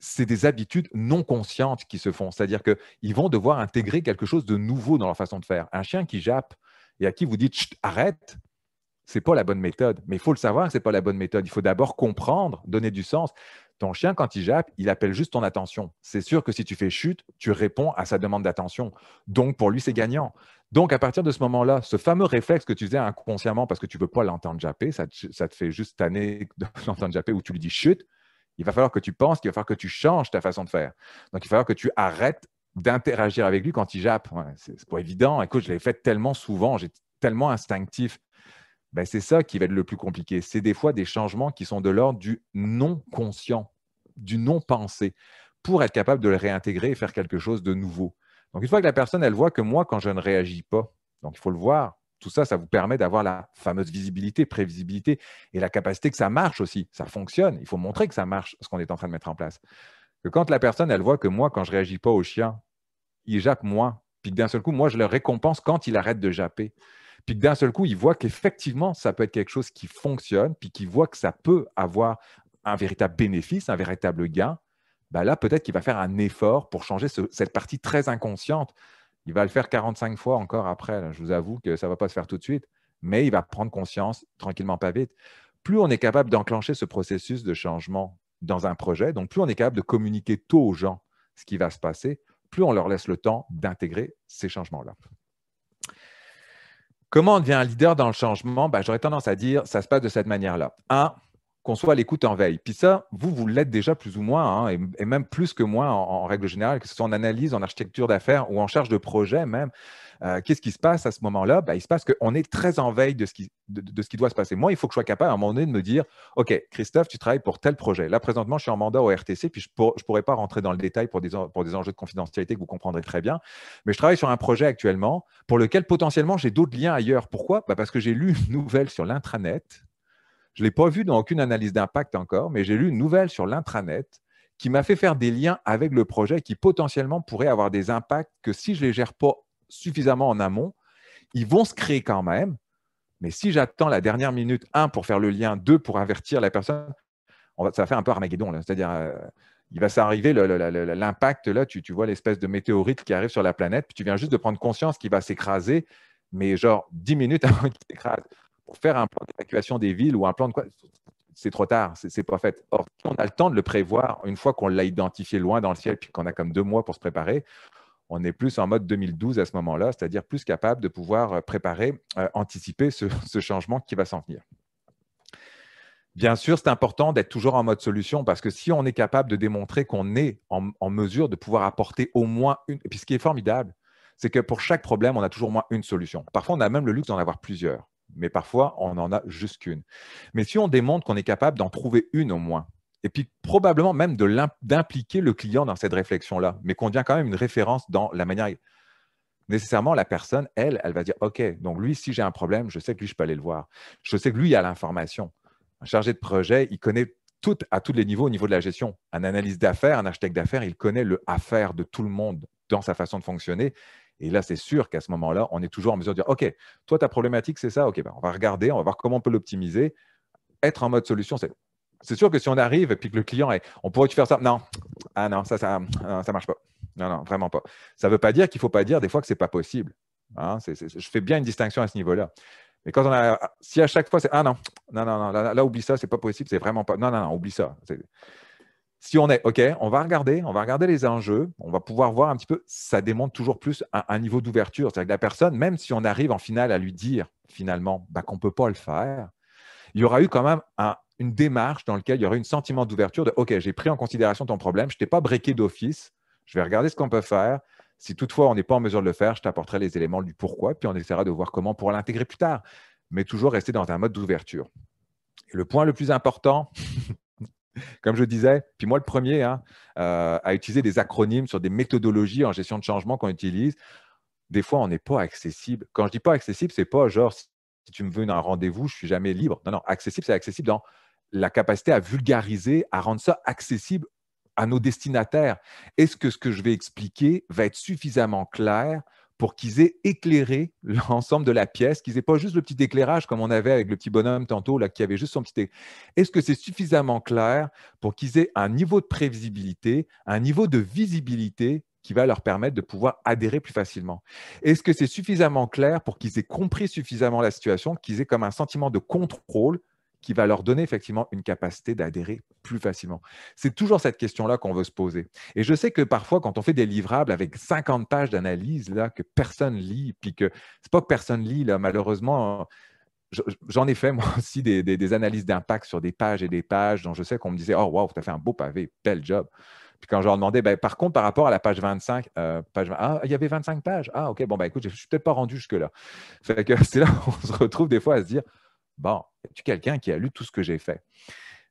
c'est des habitudes non conscientes qui se font. C'est-à-dire qu'ils vont devoir intégrer quelque chose de nouveau dans leur façon de faire. Un chien qui jappe et à qui vous dites Chut, arrête, c'est pas la bonne méthode. Mais il faut le savoir que c'est pas la bonne méthode. Il faut d'abord comprendre, donner du sens. Ton chien, quand il jappe, il appelle juste ton attention. C'est sûr que si tu fais chute, tu réponds à sa demande d'attention. Donc, pour lui, c'est gagnant. Donc, à partir de ce moment-là, ce fameux réflexe que tu faisais inconsciemment parce que tu ne veux pas l'entendre japper, ça te, fait juste tanner de l'entendre japper ou tu lui dis chut ». Il va falloir que tu penses, il va falloir que tu changes ta façon de faire. Donc, il va falloir que tu arrêtes d'interagir avec lui quand il jappe. c'est pas évident. Écoute, je l'ai fait tellement souvent, j'étais tellement instinctif. Ben, c'est ça qui va être le plus compliqué. C'est des fois des changements qui sont de l'ordre du non conscient, du non pensé, pour être capable de le réintégrer et faire quelque chose de nouveau. Donc, une fois que la personne, elle voit que moi, quand je ne réagis pas, donc il faut le voir, tout ça, ça vous permet d'avoir la fameuse visibilité, prévisibilité et la capacité que ça marche aussi, ça fonctionne. Il faut montrer que ça marche, ce qu'on est en train de mettre en place. Que quand la personne, elle voit que moi, quand je réagis pas au chien, il jappe moins, puis d'un seul coup, moi, je le récompense quand il arrête de japper. Puis d'un seul coup, il voit qu'effectivement, ça peut être quelque chose qui fonctionne, puis qu'il voit que ça peut avoir un véritable bénéfice, un véritable gain. Bah là, peut-être qu'il va faire un effort pour changer cette partie très inconsciente il va le faire 45 fois encore après. Je vous avoue que ça ne va pas se faire tout de suite, mais il va prendre conscience tranquillement, pas vite. Plus on est capable d'enclencher ce processus de changement dans un projet, donc plus on est capable de communiquer tôt aux gens ce qui va se passer, plus on leur laisse le temps d'intégrer ces changements-là. Comment on devient un leader dans le changement bah, J'aurais tendance à dire, ça se passe de cette manière-là. Un, qu'on soit à l'écoute en veille. Puis ça, vous, vous l'êtes déjà plus ou moins, hein, et, même plus que moi en, règle générale, que ce soit en analyse, en architecture d'affaires ou en charge de projet même. Euh, qu'est-ce qui se passe à ce moment-là bah, Il se passe qu'on est très en veille de ce, qui, de, ce qui doit se passer. Moi, il faut que je sois capable à un moment donné de me dire, OK, Christophe, tu travailles pour tel projet. Là, présentement, je suis en mandat au RTC, puis je ne pourrais pas rentrer dans le détail pour des, pour des enjeux de confidentialité que vous comprendrez très bien. Mais je travaille sur un projet actuellement pour lequel potentiellement j'ai d'autres liens ailleurs. Pourquoi bah, Parce que j'ai lu une nouvelle sur l'intranet je ne l'ai pas vu dans aucune analyse d'impact encore, mais j'ai lu une nouvelle sur l'intranet qui m'a fait faire des liens avec le projet qui potentiellement pourrait avoir des impacts que si je ne les gère pas suffisamment en amont, ils vont se créer quand même. Mais si j'attends la dernière minute, un, pour faire le lien, deux, pour avertir la personne, ça fait faire un peu Armageddon. C'est-à-dire, euh, il va s'arriver l'impact, là, tu, vois l'espèce de météorite qui arrive sur la planète, puis tu viens juste de prendre conscience qu'il va s'écraser, mais genre dix minutes avant qu'il s'écrase faire un plan d'évacuation des villes ou un plan de quoi, c'est trop tard, c'est pas fait. Or, on a le temps de le prévoir une fois qu'on l'a identifié loin dans le ciel, puis qu'on a comme deux mois pour se préparer. On est plus en mode 2012 à ce moment-là, c'est-à-dire plus capable de pouvoir euh, préparer, euh, anticiper ce, changement qui va s'en venir. Bien sûr, c'est important d'être toujours en mode solution parce que si on est capable de démontrer qu'on est en, mesure de pouvoir apporter au moins une. Et puis ce qui est formidable, c'est que pour chaque problème, on a toujours moins une solution. Parfois, on a même le luxe d'en avoir plusieurs mais parfois on en a juste qu'une. Mais si on démontre qu'on est capable d'en trouver une au moins, et puis probablement même d'impliquer le client dans cette réflexion-là, mais qu'on devient quand même une référence dans la manière. Nécessairement, la personne, elle, elle va dire OK, donc lui, si j'ai un problème, je sais que lui, je peux aller le voir. Je sais que lui, il a l'information. Un chargé de projet, il connaît tout à tous les niveaux au niveau de la gestion. Un analyste d'affaires, un architecte d'affaires, il connaît le affaire de tout le monde dans sa façon de fonctionner et là, c'est sûr qu'à ce moment-là, on est toujours en mesure de dire, OK, toi, ta problématique, c'est ça, OK, ben, on va regarder, on va voir comment on peut l'optimiser. Être en mode solution, c'est... sûr que si on arrive et puis que le client est, on pourrait tu faire ça Non, ah non, ça, ça, ah, ça marche pas. Non, non, vraiment pas. Ça ne veut pas dire qu'il ne faut pas dire des fois que ce n'est pas possible. Hein. je fais bien une distinction à ce niveau-là. Mais quand on a, si à chaque fois c'est ah non, non, non, non, là, oublie ça, c'est pas possible, c'est vraiment pas, non, non, non, oublie ça si on est OK, on va regarder, on va regarder les enjeux, on va pouvoir voir un petit peu, ça démontre toujours plus un, niveau d'ouverture. C'est-à-dire que la personne, même si on arrive en finale à lui dire finalement bah, qu'on ne peut pas le faire, il y aura eu quand même une démarche dans laquelle il y aura eu un sentiment d'ouverture de OK, j'ai pris en considération ton problème, je ne t'ai pas breaké d'office, je vais regarder ce qu'on peut faire. Si toutefois on n'est pas en mesure de le faire, je t'apporterai les éléments du pourquoi, puis on essaiera de voir comment pour l'intégrer plus tard, mais toujours rester dans un mode d'ouverture. le point le plus important, comme je disais, puis moi le premier, hein, euh, à utiliser des acronymes sur des méthodologies en gestion de changement qu'on utilise, des fois, on n'est pas accessible. Quand je dis pas accessible, c'est pas genre si tu me veux un rendez-vous, je suis jamais libre. Non, non, accessible, c'est accessible dans la capacité à vulgariser, à rendre ça accessible à nos destinataires. Est-ce que ce que je vais expliquer va être suffisamment clair pour qu'ils aient éclairé l'ensemble de la pièce, qu'ils aient pas juste le petit éclairage comme on avait avec le petit bonhomme tantôt, là, qui avait juste son petit Est-ce que c'est suffisamment clair pour qu'ils aient un niveau de prévisibilité, un niveau de visibilité qui va leur permettre de pouvoir adhérer plus facilement. Est-ce que c'est suffisamment clair pour qu'ils aient compris suffisamment la situation, qu'ils aient comme un sentiment de contrôle qui va leur donner effectivement une capacité d'adhérer plus facilement. C'est toujours cette question-là qu'on veut se poser. Et je sais que parfois, quand on fait des livrables avec 50 pages d'analyse là que personne lit, puis que c'est pas que personne lit là, malheureusement. J'en ai fait moi aussi des, analyses d'impact sur des pages et des pages dont je sais qu'on me disait Oh, wow, tu as fait un beau pavé, bel job. Puis quand je leur demandais, ben, par contre, par rapport à la page 25, euh, page ah, il y avait 25 pages. Ah, OK, bon, ben, écoute, je ne suis peut-être pas rendu jusque-là. c'est là où on se retrouve des fois à se dire, bon, es tu quelqu'un qui a lu tout ce que j'ai fait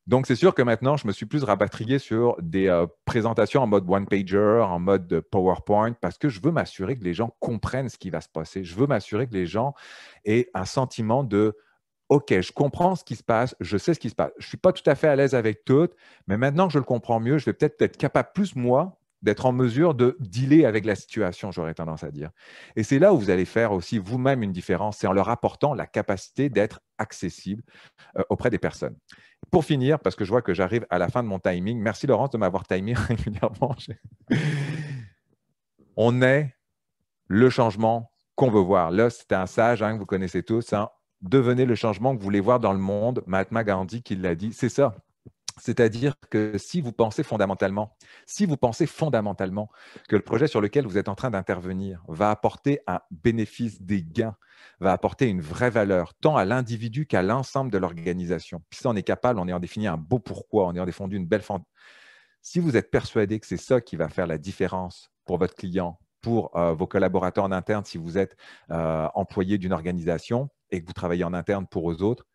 donc, c'est sûr que maintenant, je me suis plus rapatrié sur des euh, présentations en mode one-pager, en mode PowerPoint, parce que je veux m'assurer que les gens comprennent ce qui va se passer. Je veux m'assurer que les gens aient un sentiment de OK, je comprends ce qui se passe, je sais ce qui se passe. Je ne suis pas tout à fait à l'aise avec tout, mais maintenant que je le comprends mieux, je vais peut-être être capable, plus moi, d'être en mesure de dealer avec la situation, j'aurais tendance à dire. Et c'est là où vous allez faire aussi vous-même une différence, c'est en leur apportant la capacité d'être accessible euh, auprès des personnes. Pour finir, parce que je vois que j'arrive à la fin de mon timing, merci Laurence de m'avoir timé régulièrement. On est le changement qu'on veut voir. Là, c'était un sage hein, que vous connaissez tous. Hein. Devenez le changement que vous voulez voir dans le monde. Mahatma Gandhi qui l'a dit, c'est ça. C'est-à-dire que si vous pensez fondamentalement, si vous pensez fondamentalement que le projet sur lequel vous êtes en train d'intervenir va apporter un bénéfice des gains, va apporter une vraie valeur, tant à l'individu qu'à l'ensemble de l'organisation, si on est capable, on est en défini un beau pourquoi, on est en défendu une belle fondation. Si vous êtes persuadé que c'est ça qui va faire la différence pour votre client, pour euh, vos collaborateurs en interne, si vous êtes euh, employé d'une organisation et que vous travaillez en interne pour eux autres,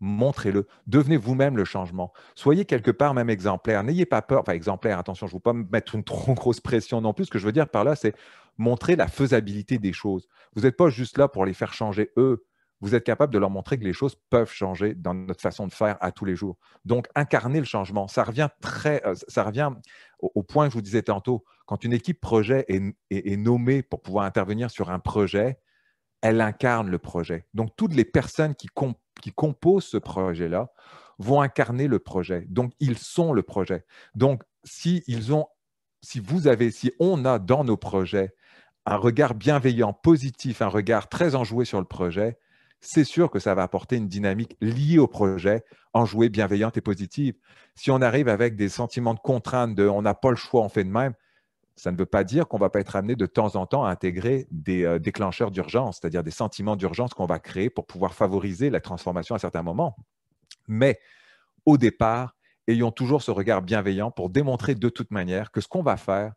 montrez-le. Devenez vous-même le changement. Soyez quelque part même exemplaire. N'ayez pas peur. Enfin, exemplaire, attention, je ne veux pas mettre une trop grosse pression non plus. Ce que je veux dire par là, c'est montrer la faisabilité des choses. Vous n'êtes pas juste là pour les faire changer eux. Vous êtes capable de leur montrer que les choses peuvent changer dans notre façon de faire à tous les jours. Donc, incarnez le changement, ça revient euh, ça revient au, point que je vous disais tantôt. Quand une équipe projet est nommée pour pouvoir intervenir sur un projet, elle incarne le projet. Donc toutes les personnes qui, composent ce projet-là vont incarner le projet. Donc ils sont le projet. Donc si vous avez, si on a dans nos projets un regard bienveillant, positif, un regard très enjoué sur le projet, c'est sûr que ça va apporter une dynamique liée au projet, enjouée, bienveillante et positive. Si on arrive avec des sentiments de contrainte, de on n'a pas le choix, on fait de même, ça ne veut pas dire qu'on ne va pas être amené de temps en temps à intégrer des euh, déclencheurs d'urgence, c'est-à-dire des sentiments d'urgence qu'on va créer pour pouvoir favoriser la transformation à certains moments. Mais au départ, ayons toujours ce regard bienveillant pour démontrer de toute manière que ce qu'on va faire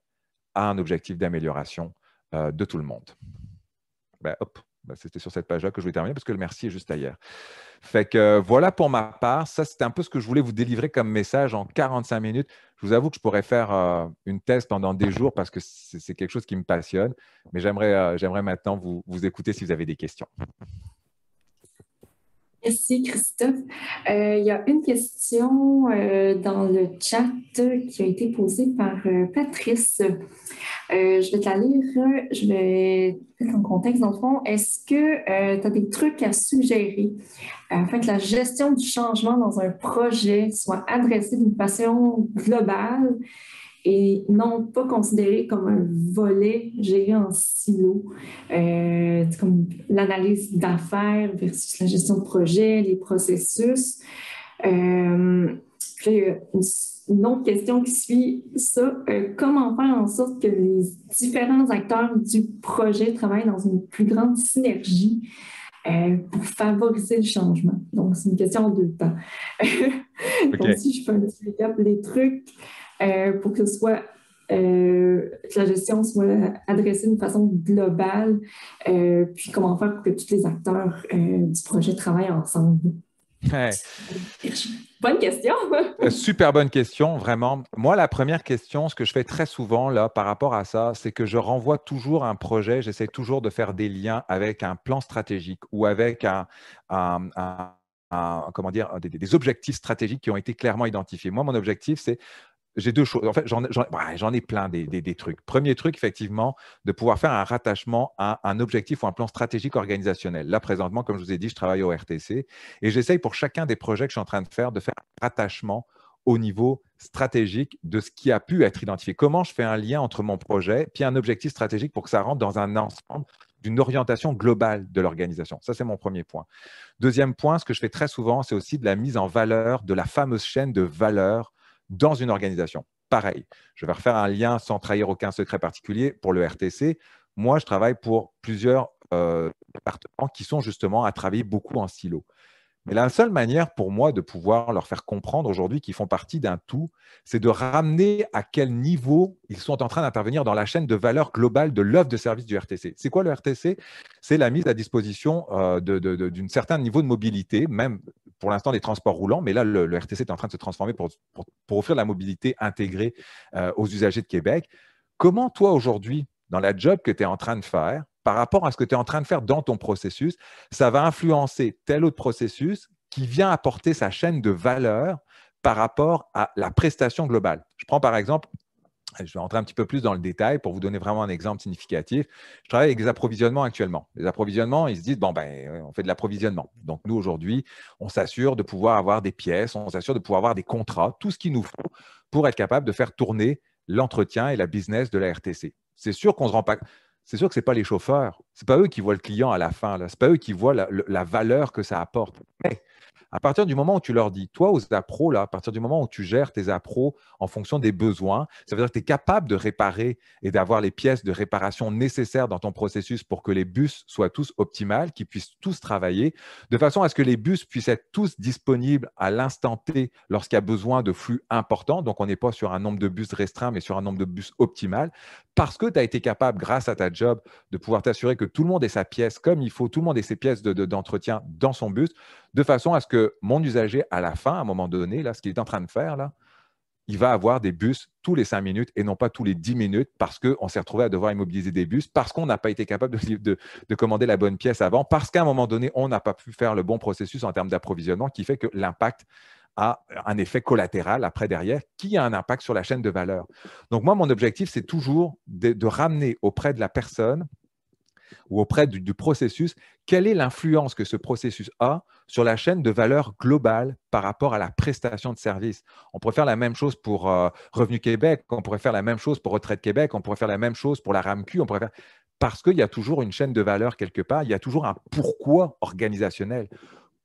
a un objectif d'amélioration euh, de tout le monde. Ben, hop, bah, c'était sur cette page-là que je voulais terminer parce que le merci est juste ailleurs. Fait que euh, voilà pour ma part. Ça, c'était un peu ce que je voulais vous délivrer comme message en 45 minutes. Je vous avoue que je pourrais faire euh, une thèse pendant des jours parce que c'est quelque chose qui me passionne. Mais euh, j'aimerais maintenant vous, vous écouter si vous avez des questions. Merci Christophe. Euh, il y a une question euh, dans le chat qui a été posée par euh, Patrice. je vais te la lire, je vais mettre en contexte dans fond. Est-ce que tu as des trucs à suggérer afin que la gestion du changement dans un projet soit adressée d'une façon globale et non pas considéré comme un volet géré en silo, euh, comme l'analyse d'affaires versus la gestion de projet, les processus. Euh, euh, une autre question qui suit ça, comment faire en sorte que les différents acteurs du projet travaillent dans une plus grande synergie pour favoriser le changement? Donc, c'est une question de temps. Donc, si je fais un petit les trucs, euh, pour que soit euh, la gestion soit adressée d'une façon globale, euh, puis comment faire pour que tous les acteurs du projet travaillent ensemble. Bonne question. Super bonne question, vraiment. Moi, la première question, ce que je fais très souvent là par rapport à ça, c'est que je renvoie toujours un projet, j'essaie toujours de faire des liens avec un plan stratégique ou avec un, comment dire, des, des objectifs stratégiques qui ont été clairement identifiés. Moi, mon objectif, c'est j'ai deux choses. En fait, j'en bah, ai plein des, des, trucs. Premier truc, effectivement, de pouvoir faire un rattachement à un objectif ou un plan stratégique organisationnel. Là, présentement, comme je vous ai dit, je travaille au RTC et j'essaye pour chacun des projets que je suis en train de faire de faire un rattachement au niveau stratégique de ce qui a pu être identifié. Comment je fais un lien entre mon projet puis un objectif stratégique pour que ça rentre dans un ensemble d'une orientation globale de l'organisation. Ça, c'est mon premier point. Deuxième point, ce que je fais très souvent, c'est aussi de la mise en valeur de la fameuse chaîne de valeur dans une organisation. Pareil, je vais refaire un lien sans trahir aucun secret particulier pour le RTC. Moi, je travaille pour plusieurs euh, départements qui sont justement à travailler beaucoup en silo. Mais la seule manière pour moi de pouvoir leur faire comprendre aujourd'hui qu'ils font partie d'un tout, c'est de ramener à quel niveau ils sont en train d'intervenir dans la chaîne de valeur globale de l'offre de service du RTC. C'est quoi le RTC C'est la mise à disposition euh, d'un certain niveau de mobilité, même pour l'instant des transports roulants, mais là, le, RTC est en train de se transformer pour, offrir la mobilité intégrée euh, aux usagers de Québec. Comment toi, aujourd'hui, dans la job que tu es en train de faire, par rapport à ce que tu es en train de faire dans ton processus, ça va influencer tel autre processus qui vient apporter sa chaîne de valeur par rapport à la prestation globale. Je prends par exemple je vais entrer un petit peu plus dans le détail pour vous donner vraiment un exemple significatif. Je travaille avec des approvisionnements actuellement. Les approvisionnements, ils se disent, bon, ben, euh, on fait de l'approvisionnement. Donc, nous, aujourd'hui, on s'assure de pouvoir avoir des pièces, on s'assure de pouvoir avoir des contrats, tout ce qu'il nous faut pour être capable de faire tourner l'entretien et la business de la RTC. C'est sûr qu'on se rend pas... C'est sûr que ce n'est pas les chauffeurs, ce n'est pas eux qui voient le client à la fin, ce n'est pas eux qui voient la, la valeur que ça apporte. Mais à partir du moment où tu leur dis, toi aux appros, là, à partir du moment où tu gères tes appros en fonction des besoins, ça veut dire que tu es capable de réparer et d'avoir les pièces de réparation nécessaires dans ton processus pour que les bus soient tous optimales, qu'ils puissent tous travailler, de façon à ce que les bus puissent être tous disponibles à l'instant T lorsqu'il y a besoin de flux importants. Donc, on n'est pas sur un nombre de bus restreint, mais sur un nombre de bus optimal, parce que tu as été capable, grâce à ta job, de pouvoir t'assurer que tout le monde ait sa pièce comme il faut, tout le monde ait ses pièces d'entretien dans son bus, de façon à ce que mon usager, à la fin, à un moment donné, là, ce qu'il est en train de faire, là, il va avoir des bus tous les 5 minutes et non pas tous les 10 minutes parce qu'on s'est retrouvé à devoir immobiliser des bus, parce qu'on n'a pas été capable de, de, commander la bonne pièce avant, parce qu'à un moment donné, on n'a pas pu faire le bon processus en termes d'approvisionnement qui fait que l'impact a un effet collatéral après derrière qui a un impact sur la chaîne de valeur. Donc moi, mon objectif, c'est toujours de, ramener auprès de la personne ou auprès du processus, quelle est l'influence que ce processus a sur la chaîne de valeur globale par rapport à la prestation de service. On pourrait faire la même chose pour euh, Revenu Québec, on pourrait faire la même chose pour Retraite Québec, on pourrait faire la même chose pour la RAMQ, on pourrait faire... Parce qu'il y a toujours une chaîne de valeur quelque part, il y a toujours un pourquoi organisationnel.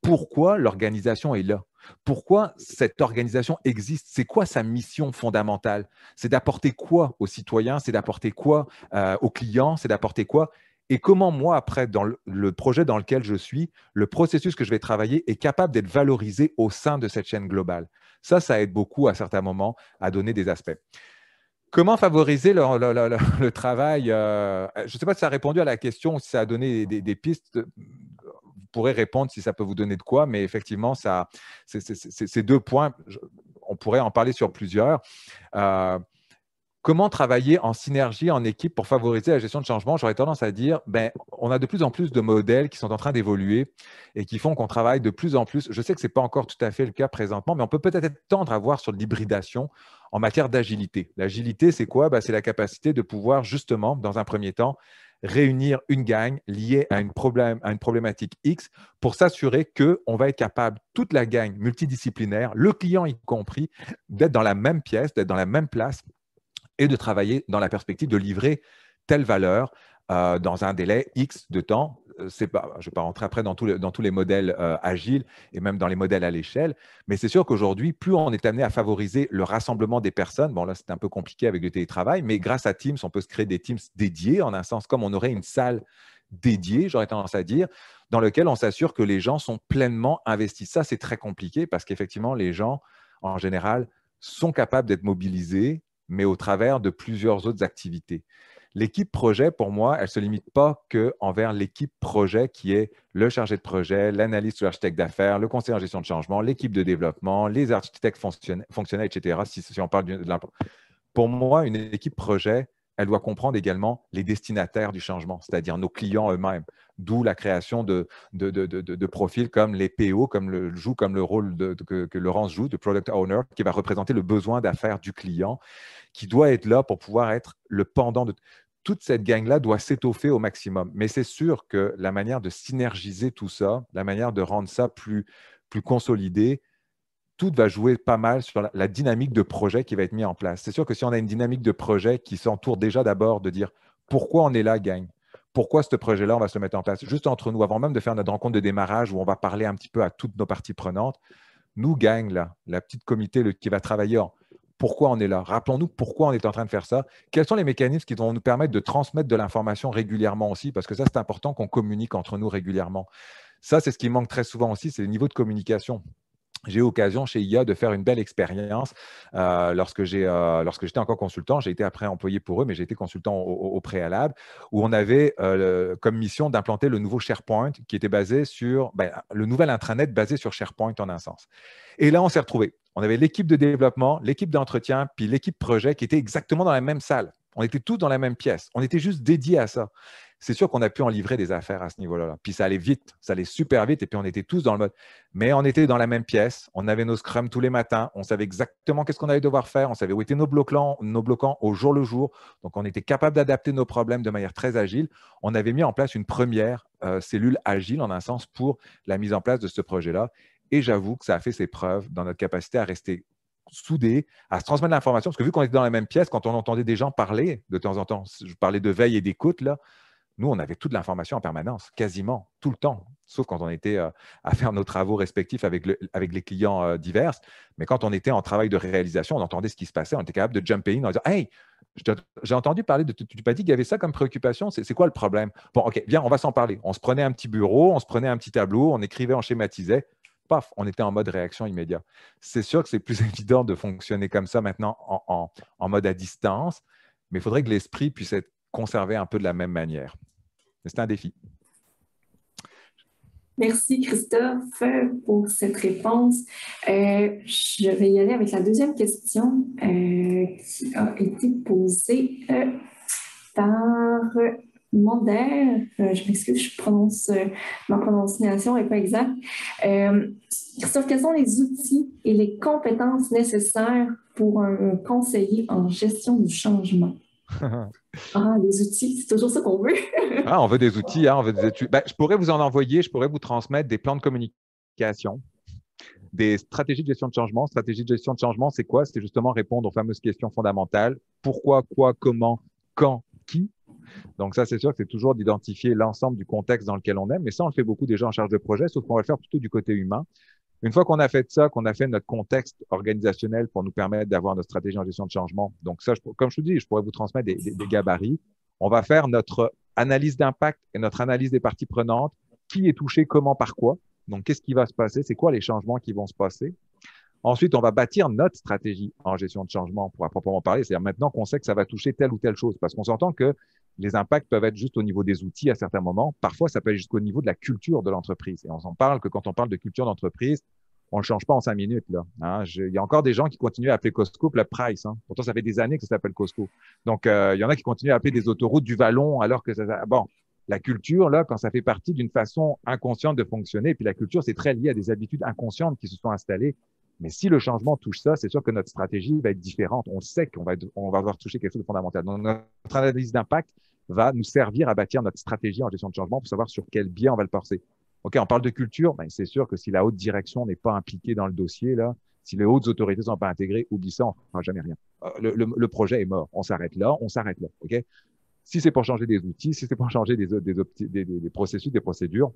Pourquoi l'organisation est là Pourquoi cette organisation existe C'est quoi sa mission fondamentale C'est d'apporter quoi aux citoyens C'est d'apporter quoi euh, aux clients C'est d'apporter quoi et comment moi, après, dans le projet dans lequel je suis, le processus que je vais travailler est capable d'être valorisé au sein de cette chaîne globale. Ça, ça aide beaucoup à certains moments à donner des aspects. Comment favoriser le, travail euh, Je ne sais pas si ça a répondu à la question si ça a donné des, pistes. Vous pourrez répondre si ça peut vous donner de quoi, mais effectivement, ça, ces deux points, on pourrait en parler sur plusieurs. Euh, Comment travailler en synergie, en équipe pour favoriser la gestion de changement J'aurais tendance à dire, ben, on a de plus en plus de modèles qui sont en train d'évoluer et qui font qu'on travaille de plus en plus. Je sais que ce n'est pas encore tout à fait le cas présentement, mais on peut peut-être tendre à voir sur l'hybridation en matière d'agilité. L'agilité, c'est quoi ben, C'est la capacité de pouvoir justement, dans un premier temps, réunir une gang liée à une, à une problématique X pour s'assurer qu'on va être capable, toute la gang multidisciplinaire, le client y compris, d'être dans la même pièce, d'être dans la même place et de travailler dans la perspective de livrer telle valeur euh, dans un délai X de temps. Euh, c'est pas, je ne vais pas rentrer après dans, tous les modèles euh, agiles et même dans les modèles à l'échelle, mais c'est sûr qu'aujourd'hui, plus on est amené à favoriser le rassemblement des personnes, bon là c'est un peu compliqué avec le télétravail, mais grâce à Teams, on peut se créer des Teams dédiés, en un sens comme on aurait une salle dédiée, j'aurais tendance à dire, dans lequel on s'assure que les gens sont pleinement investis. Ça, c'est très compliqué parce qu'effectivement, les gens, en général, sont capables d'être mobilisés, mais au travers de plusieurs autres activités. L'équipe projet, pour moi, elle ne se limite pas qu'envers l'équipe projet qui est le chargé de projet, l'analyste ou l'architecte d'affaires, le conseiller en gestion de changement, l'équipe de développement, les architectes fonctionnels, etc. Si, on parle de Pour moi, une équipe projet, elle doit comprendre également les destinataires du changement, c'est-à-dire nos clients eux-mêmes d'où la création de, de, profils comme les PO, comme le, joue comme le rôle que, Laurence joue, de Product Owner, qui va représenter le besoin d'affaires du client, qui doit être là pour pouvoir être le pendant de... Toute cette gang-là doit s'étoffer au maximum. Mais c'est sûr que la manière de synergiser tout ça, la manière de rendre ça plus, plus consolidé, tout va jouer pas mal sur la, dynamique de projet qui va être mise en place. C'est sûr que si on a une dynamique de projet qui s'entoure déjà d'abord de dire pourquoi on est là, gang ?» pourquoi ce projet-là, on va se mettre en place juste entre nous, avant même de faire notre rencontre de démarrage où on va parler un petit peu à toutes nos parties prenantes. Nous, gang, la petite comité le, qui va travailler pourquoi on est là. Rappelons-nous pourquoi on est en train de faire ça. Quels sont les mécanismes qui vont nous permettre de transmettre de l'information régulièrement aussi, parce que ça, c'est important qu'on communique entre nous régulièrement. Ça, c'est ce qui manque très souvent aussi, c'est le niveau de communication j'ai eu l'occasion chez IA de faire une belle expérience. Euh, euh, lorsque j'étais encore consultant, j'ai été après employé pour eux, mais j'ai été consultant au, préalable, où on avait euh, comme mission d'implanter le nouveau SharePoint qui était basé sur ben, le nouvel intranet basé sur SharePoint en un sens. Et là, on s'est retrouvé. On avait l'équipe de développement, l'équipe d'entretien, puis l'équipe projet qui était exactement dans la même salle. On était tous dans la même pièce. On était juste dédiés à ça c'est sûr qu'on a pu en livrer des affaires à ce niveau-là. Puis ça allait vite, ça allait super vite, et puis on était tous dans le mode. Mais on était dans la même pièce, on avait nos scrums tous les matins, on savait exactement qu'est-ce qu'on allait devoir faire, on savait où étaient nos bloquants, nos bloquants au jour le jour. Donc on était capable d'adapter nos problèmes de manière très agile. On avait mis en place une première euh, cellule agile, en un sens, pour la mise en place de ce projet-là. Et j'avoue que ça a fait ses preuves dans notre capacité à rester soudés, à se transmettre l'information. Parce que vu qu'on était dans la même pièce, quand on entendait des gens parler de temps en temps, je parlais de veille et d'écoute, là, nous, on avait toute l'information en permanence, quasiment, tout le temps, sauf quand on était euh, à faire nos travaux respectifs avec, les clients euh, divers. Mais quand on était en travail de réalisation, on entendait ce qui se passait, on était capable de jump in en disant Hey, j'ai entendu parler de. Tu pas dit qu'il y avait ça comme préoccupation, c'est quoi le problème Bon, OK, viens, on va s'en parler. On se prenait un petit bureau, on se prenait un petit tableau, on écrivait, on schématisait. Paf, on était en mode réaction immédiate. C'est sûr que c'est plus évident de fonctionner comme ça maintenant en, en mode à distance, mais il faudrait que l'esprit puisse être conserver un peu de la même manière. C'est un défi. Merci Christophe pour cette réponse. Euh, je vais y aller avec la deuxième question euh, qui a été posée euh, par Mander. je m'excuse, je prononce ma prononciation n'est pas exacte. Christophe, quels sont les outils et les compétences nécessaires pour un conseiller en gestion du changement? ah, les outils, c'est toujours ça qu'on veut. ah, on veut des outils, hein, on veut des études. Ben, je pourrais vous en envoyer, je pourrais vous transmettre des plans de communication, des stratégies de gestion de changement. Stratégie de gestion de changement, c'est quoi C'est justement répondre aux fameuses questions fondamentales. Pourquoi, quoi, comment, quand, qui donc ça, c'est sûr que c'est toujours d'identifier l'ensemble du contexte dans lequel on est, mais ça, on le fait beaucoup déjà en charge de projet, sauf qu'on va le faire plutôt du côté humain. Une fois qu'on a fait ça, qu'on a fait notre contexte organisationnel pour nous permettre d'avoir notre stratégie en gestion de changement, donc ça, comme je vous dis, je pourrais vous transmettre des, des gabarits. On va faire notre analyse d'impact et notre analyse des parties prenantes, qui est touché, comment, par quoi. Donc, qu'est-ce qui va se passer C'est quoi les changements qui vont se passer Ensuite, on va bâtir notre stratégie en gestion de changement pour à proprement parler. C'est-à-dire maintenant qu'on sait que ça va toucher telle ou telle chose, parce qu'on s'entend que les impacts peuvent être juste au niveau des outils à certains moments. Parfois, ça peut aller jusqu'au niveau de la culture de l'entreprise. Et on s'en parle que quand on parle de culture d'entreprise, on ne change pas en cinq minutes. Là, hein. il y a encore des gens qui continuent à appeler Costco la Price. Hein. Pourtant, ça fait des années que ça s'appelle Costco. Donc, euh, il y en a qui continuent à appeler des autoroutes du Vallon alors que ça. Bon, la culture, là, quand ça fait partie d'une façon inconsciente de fonctionner, puis la culture, c'est très lié à des habitudes inconscientes qui se sont installées mais si le changement touche ça, c'est sûr que notre stratégie va être différente. On sait qu'on va, on va devoir toucher quelque chose de fondamental. notre analyse d'impact va nous servir à bâtir notre stratégie en gestion de changement pour savoir sur quel biais on va le porter. OK, on parle de culture. Ben, c'est sûr que si la haute direction n'est pas impliquée dans le dossier, là, si les hautes autorités ne sont pas intégrées, oublie ça, on fera jamais rien. Euh, le, projet est mort. On s'arrête là, on s'arrête là. OK? Si c'est pour changer des outils, si c'est pour changer des, des, des, des processus, des procédures,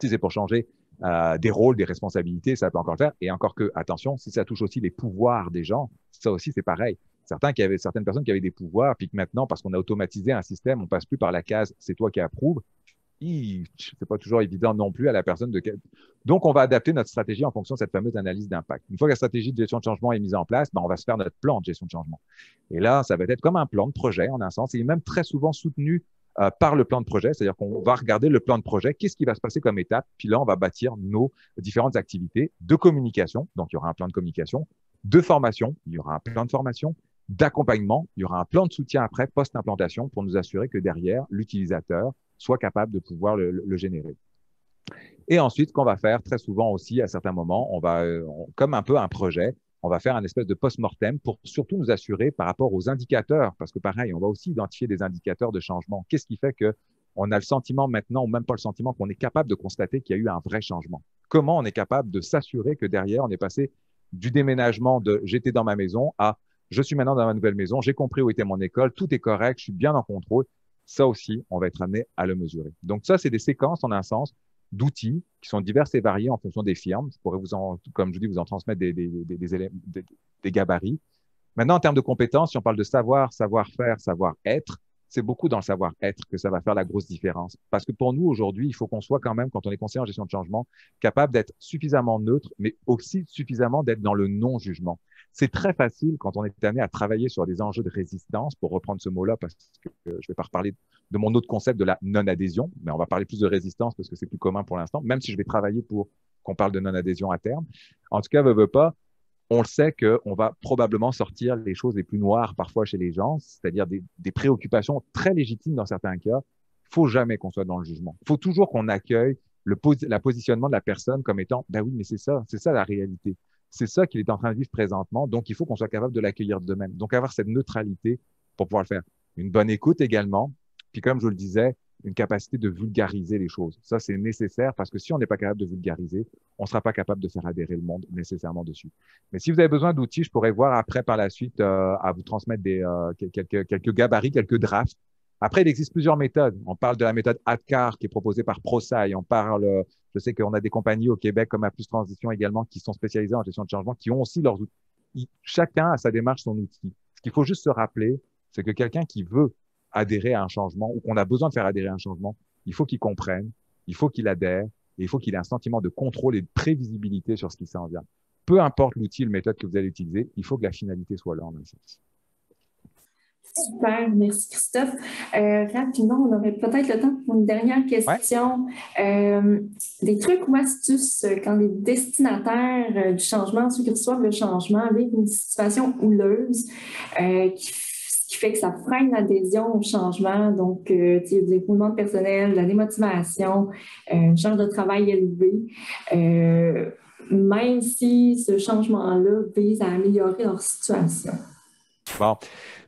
si c'est pour changer euh, des rôles, des responsabilités, ça peut encore le faire. Et encore que, attention, si ça touche aussi les pouvoirs des gens, ça aussi c'est pareil. Certains qui avaient, certaines personnes qui avaient des pouvoirs, puis que maintenant, parce qu'on a automatisé un système, on passe plus par la case c'est toi qui approuves. C'est pas toujours évident non plus à la personne de. Donc, on va adapter notre stratégie en fonction de cette fameuse analyse d'impact. Une fois que la stratégie de gestion de changement est mise en place, ben, on va se faire notre plan de gestion de changement. Et là, ça va être comme un plan de projet en un sens. Il même très souvent soutenu euh, par le plan de projet, c'est-à-dire qu'on va regarder le plan de projet, qu'est-ce qui va se passer comme étape, puis là, on va bâtir nos différentes activités de communication, donc il y aura un plan de communication, de formation, il y aura un plan de formation, d'accompagnement, il y aura un plan de soutien après, post-implantation, pour nous assurer que derrière, l'utilisateur soit capable de pouvoir le, générer. Et ensuite, qu'on va faire très souvent aussi, à certains moments, on va, euh, comme un peu un projet, on va faire un espèce de post-mortem pour surtout nous assurer par rapport aux indicateurs, parce que pareil, on va aussi identifier des indicateurs de changement. Qu'est-ce qui fait que on a le sentiment maintenant, ou même pas le sentiment, qu'on est capable de constater qu'il y a eu un vrai changement Comment on est capable de s'assurer que derrière, on est passé du déménagement de j'étais dans ma maison à je suis maintenant dans ma nouvelle maison, j'ai compris où était mon école, tout est correct, je suis bien en contrôle. Ça aussi, on va être amené à le mesurer. Donc ça, c'est des séquences en un sens d'outils qui sont divers et variés en fonction des firmes. Je pourrais vous en, comme je dis, vous en transmettre des, des, éléments, des, gabarits. Maintenant, en termes de compétences, si on parle de savoir, savoir-faire, savoir-être, c'est beaucoup dans le savoir-être que ça va faire la grosse différence. Parce que pour nous, aujourd'hui, il faut qu'on soit quand même, quand on est conseiller en gestion de changement, capable d'être suffisamment neutre, mais aussi suffisamment d'être dans le non-jugement. C'est très facile quand on est amené à travailler sur des enjeux de résistance, pour reprendre ce mot-là, parce que je ne vais pas reparler de mon autre concept de la non-adhésion, mais on va parler plus de résistance parce que c'est plus commun pour l'instant, même si je vais travailler pour qu'on parle de non-adhésion à terme. En tout cas, veut, veut pas, on le sait qu'on va probablement sortir les choses les plus noires parfois chez les gens, c'est-à-dire des, préoccupations très légitimes dans certains cas. Il faut jamais qu'on soit dans le jugement. Il faut toujours qu'on accueille le positionnement de la personne comme étant, ben oui, mais c'est ça, c'est ça la réalité. C'est ça qu'il est en train de vivre présentement. Donc, il faut qu'on soit capable de l'accueillir de même. Donc, avoir cette neutralité pour pouvoir le faire. Une bonne écoute également. Puis, comme je le disais, une capacité de vulgariser les choses. Ça, c'est nécessaire parce que si on n'est pas capable de vulgariser, on ne sera pas capable de faire adhérer le monde nécessairement dessus. Mais si vous avez besoin d'outils, je pourrais voir après par la suite euh, à vous transmettre euh, quelques gabarits, quelques drafts après, il existe plusieurs méthodes. On parle de la méthode ADCAR qui est proposée par ProSci. On parle, euh, je sais qu'on a des compagnies au Québec comme Plus Transition également qui sont spécialisées en gestion de changement, qui ont aussi leurs outils. Chacun a sa démarche, son outil. Ce qu'il faut juste se rappeler, c'est que quelqu'un qui veut adhérer à un changement ou qu'on a besoin de faire adhérer à un changement, il faut qu'il comprenne, il faut qu'il adhère et il faut qu'il ait un sentiment de contrôle et de prévisibilité sur ce qui s'en vient. Peu importe l'outil, la méthode que vous allez utiliser, il faut que la finalité soit là en un sens. Super, merci Christophe. Euh, rapidement, on aurait peut-être le temps pour une dernière question. Euh, des trucs ou astuces euh, quand les destinataires du changement, ceux qui reçoivent le changement, vivent une situation houleuse qui, fait que ça freine l'adhésion au changement, donc des roulements de personnel, de la démotivation, une charge de travail élevée, même si ce changement-là vise à améliorer leur situation. Bon,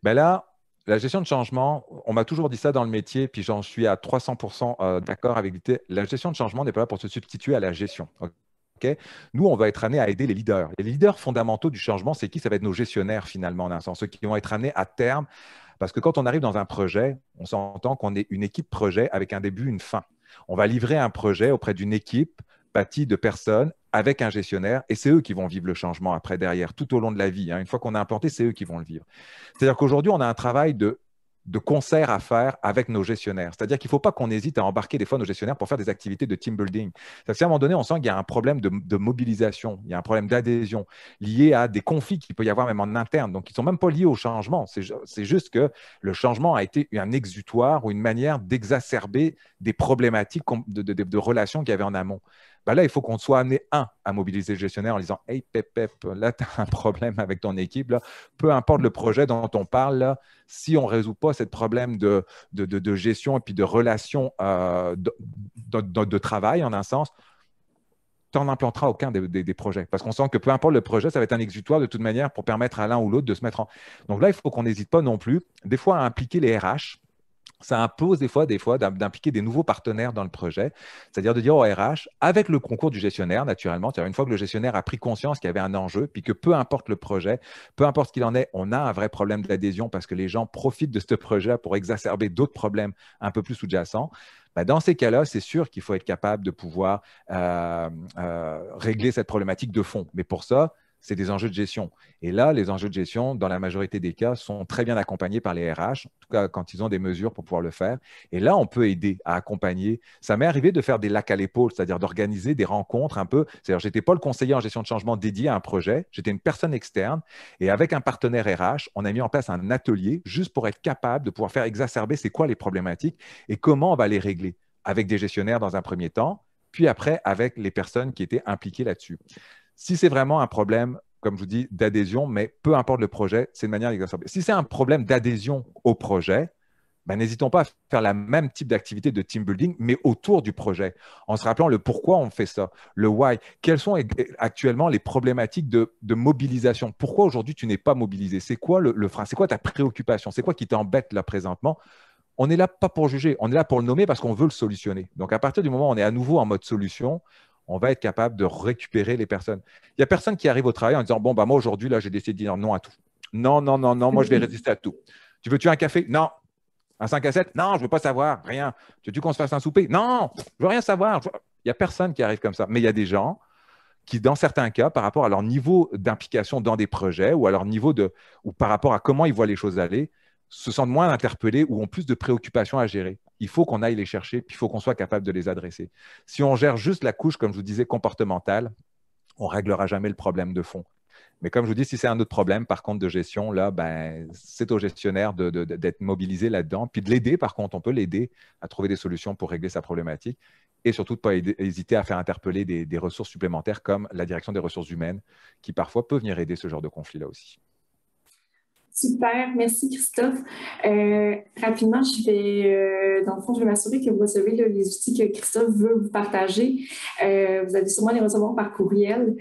ben là, la gestion de changement, on m'a toujours dit ça dans le métier, puis j'en suis à 300% euh, d'accord avec l'idée. La gestion de changement n'est pas là pour se substituer à la gestion. Nous, on va être amenés à aider les leaders. les leaders fondamentaux du changement, c'est qui Ça va être nos gestionnaires finalement, en un sens, ceux qui vont être amenés à terme. Parce que quand on arrive dans un projet, on s'entend qu'on est une équipe projet avec un début, une fin. On va livrer un projet auprès d'une équipe bâti de personnes avec un gestionnaire, et c'est eux qui vont vivre le changement après, derrière, tout au long de la vie. Hein. Une fois qu'on a implanté, c'est eux qui vont le vivre. C'est-à-dire qu'aujourd'hui, on a un travail de de concert à faire avec nos gestionnaires. C'est-à-dire qu'il ne faut pas qu'on hésite à embarquer des fois nos gestionnaires pour faire des activités de team building. c'est-à-dire qu'à un moment donné, on sent qu'il y a un problème de, de, mobilisation, il y a un problème d'adhésion lié à des conflits qu'il peut y avoir même en interne. Donc, ils ne sont même pas liés au changement. C'est juste que le changement a été un exutoire ou une manière d'exacerber des problématiques de, de relations qu'il y avait en amont. Bah là, il faut qu'on soit amené, un, à mobiliser le gestionnaire en disant Hey, Pep, pep là, tu as un problème avec ton équipe. Peu importe le projet dont on parle, si on ne résout pas ce problème de, de, gestion et puis de relation euh, de, travail, en un sens, tu n'en implanteras aucun des, des projets. Parce qu'on sent que peu importe le projet, ça va être un exutoire de toute manière pour permettre à l'un ou l'autre de se mettre en. Donc là, il faut qu'on n'hésite pas non plus, des fois, à impliquer les RH ça impose des fois, des fois d'impliquer des nouveaux partenaires dans le projet, c'est-à-dire de dire au RH, avec le concours du gestionnaire, naturellement, une fois que le gestionnaire a pris conscience qu'il y avait un enjeu, puis que peu importe le projet, peu importe ce qu'il en est, on a un vrai problème d'adhésion parce que les gens profitent de ce projet pour exacerber d'autres problèmes un peu plus sous-jacents. Bah, dans ces cas-là, c'est sûr qu'il faut être capable de pouvoir euh, euh, régler cette problématique de fond. Mais pour ça, c'est des enjeux de gestion. Et là, les enjeux de gestion, dans la majorité des cas, sont très bien accompagnés par les RH, en tout cas quand ils ont des mesures pour pouvoir le faire. Et là, on peut aider à accompagner. Ça m'est arrivé de faire des lacs à l'épaule, c'est-à-dire d'organiser des rencontres un peu. C'est-à-dire, j'étais pas le conseiller en gestion de changement dédié à un projet, j'étais une personne externe. Et avec un partenaire RH, on a mis en place un atelier juste pour être capable de pouvoir faire exacerber c'est quoi les problématiques et comment on va les régler avec des gestionnaires dans un premier temps, puis après avec les personnes qui étaient impliquées là-dessus. Si c'est vraiment un problème, comme je vous dis, d'adhésion, mais peu importe le projet, c'est une manière d'exercer. Si c'est un problème d'adhésion au projet, ben, n'hésitons pas à faire la même type d'activité de team building, mais autour du projet, en se rappelant le pourquoi on fait ça, le why. Quelles sont actuellement les problématiques de, mobilisation Pourquoi aujourd'hui tu n'es pas mobilisé C'est quoi le, le frein C'est quoi ta préoccupation C'est quoi qui t'embête là présentement on n'est là pas pour juger, on est là pour le nommer parce qu'on veut le solutionner. Donc à partir du moment où on est à nouveau en mode solution, on va être capable de récupérer les personnes. Il n'y a personne qui arrive au travail en disant Bon, bah, moi, aujourd'hui, là, j'ai décidé de dire non à tout. Non, non, non, non, moi, je vais résister à tout. Tu veux-tu un café Non. Un 5 à 7 Non, je ne veux pas savoir, rien. Tu veux qu'on se fasse un souper Non, je ne veux rien savoir. Il n'y a personne qui arrive comme ça. Mais il y a des gens qui, dans certains cas, par rapport à leur niveau d'implication dans des projets ou à leur niveau de. ou par rapport à comment ils voient les choses aller, se sentent moins interpellés ou ont plus de préoccupations à gérer il faut qu'on aille les chercher, puis il faut qu'on soit capable de les adresser. Si on gère juste la couche, comme je vous disais, comportementale, on réglera jamais le problème de fond. Mais comme je vous dis, si c'est un autre problème, par contre, de gestion, là, ben, c'est au gestionnaire d'être mobilisé là-dedans, puis de l'aider, par contre, on peut l'aider à trouver des solutions pour régler sa problématique et surtout de ne pas hésiter à faire interpeller des ressources supplémentaires comme la direction des ressources humaines, qui parfois peut venir aider ce genre de conflit-là aussi. Super, merci Christophe. Euh, rapidement, je vais, euh, dans le fond, je vais m'assurer que vous recevez les outils que Christophe veut vous partager. Euh, vous allez sûrement les recevoir par courriel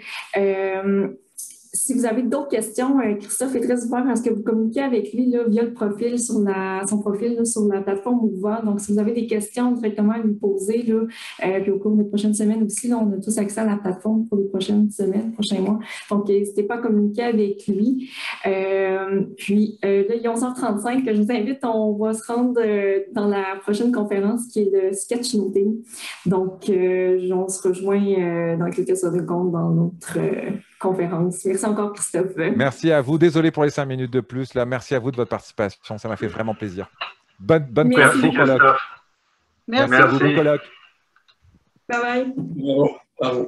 si vous avez d'autres questions, euh, Christophe est très ouvert à ce que vous communiquez avec lui là, via le profil sur la, son profil sur la plateforme ouverte. Donc, si vous avez des questions directement à lui poser, là, euh, puis au cours des prochaines semaines aussi, on a tous accès à la plateforme pour les prochaines semaines, prochains mois. Donc, n'hésitez pas à communiquer avec lui. Euh, puis, là, il est 11h35 que je vous invite. On va se rendre dans la prochaine conférence qui est le sketch Donc, on se rejoint dans quelques secondes dans notre conférence. Merci encore, Christophe. Merci à vous. Désolé pour les cinq minutes de plus. Là. Merci à vous de votre participation. Ça m'a fait vraiment plaisir. Bonne, bonne Merci. Merci, Christophe. Merci. à vous, Bye bye.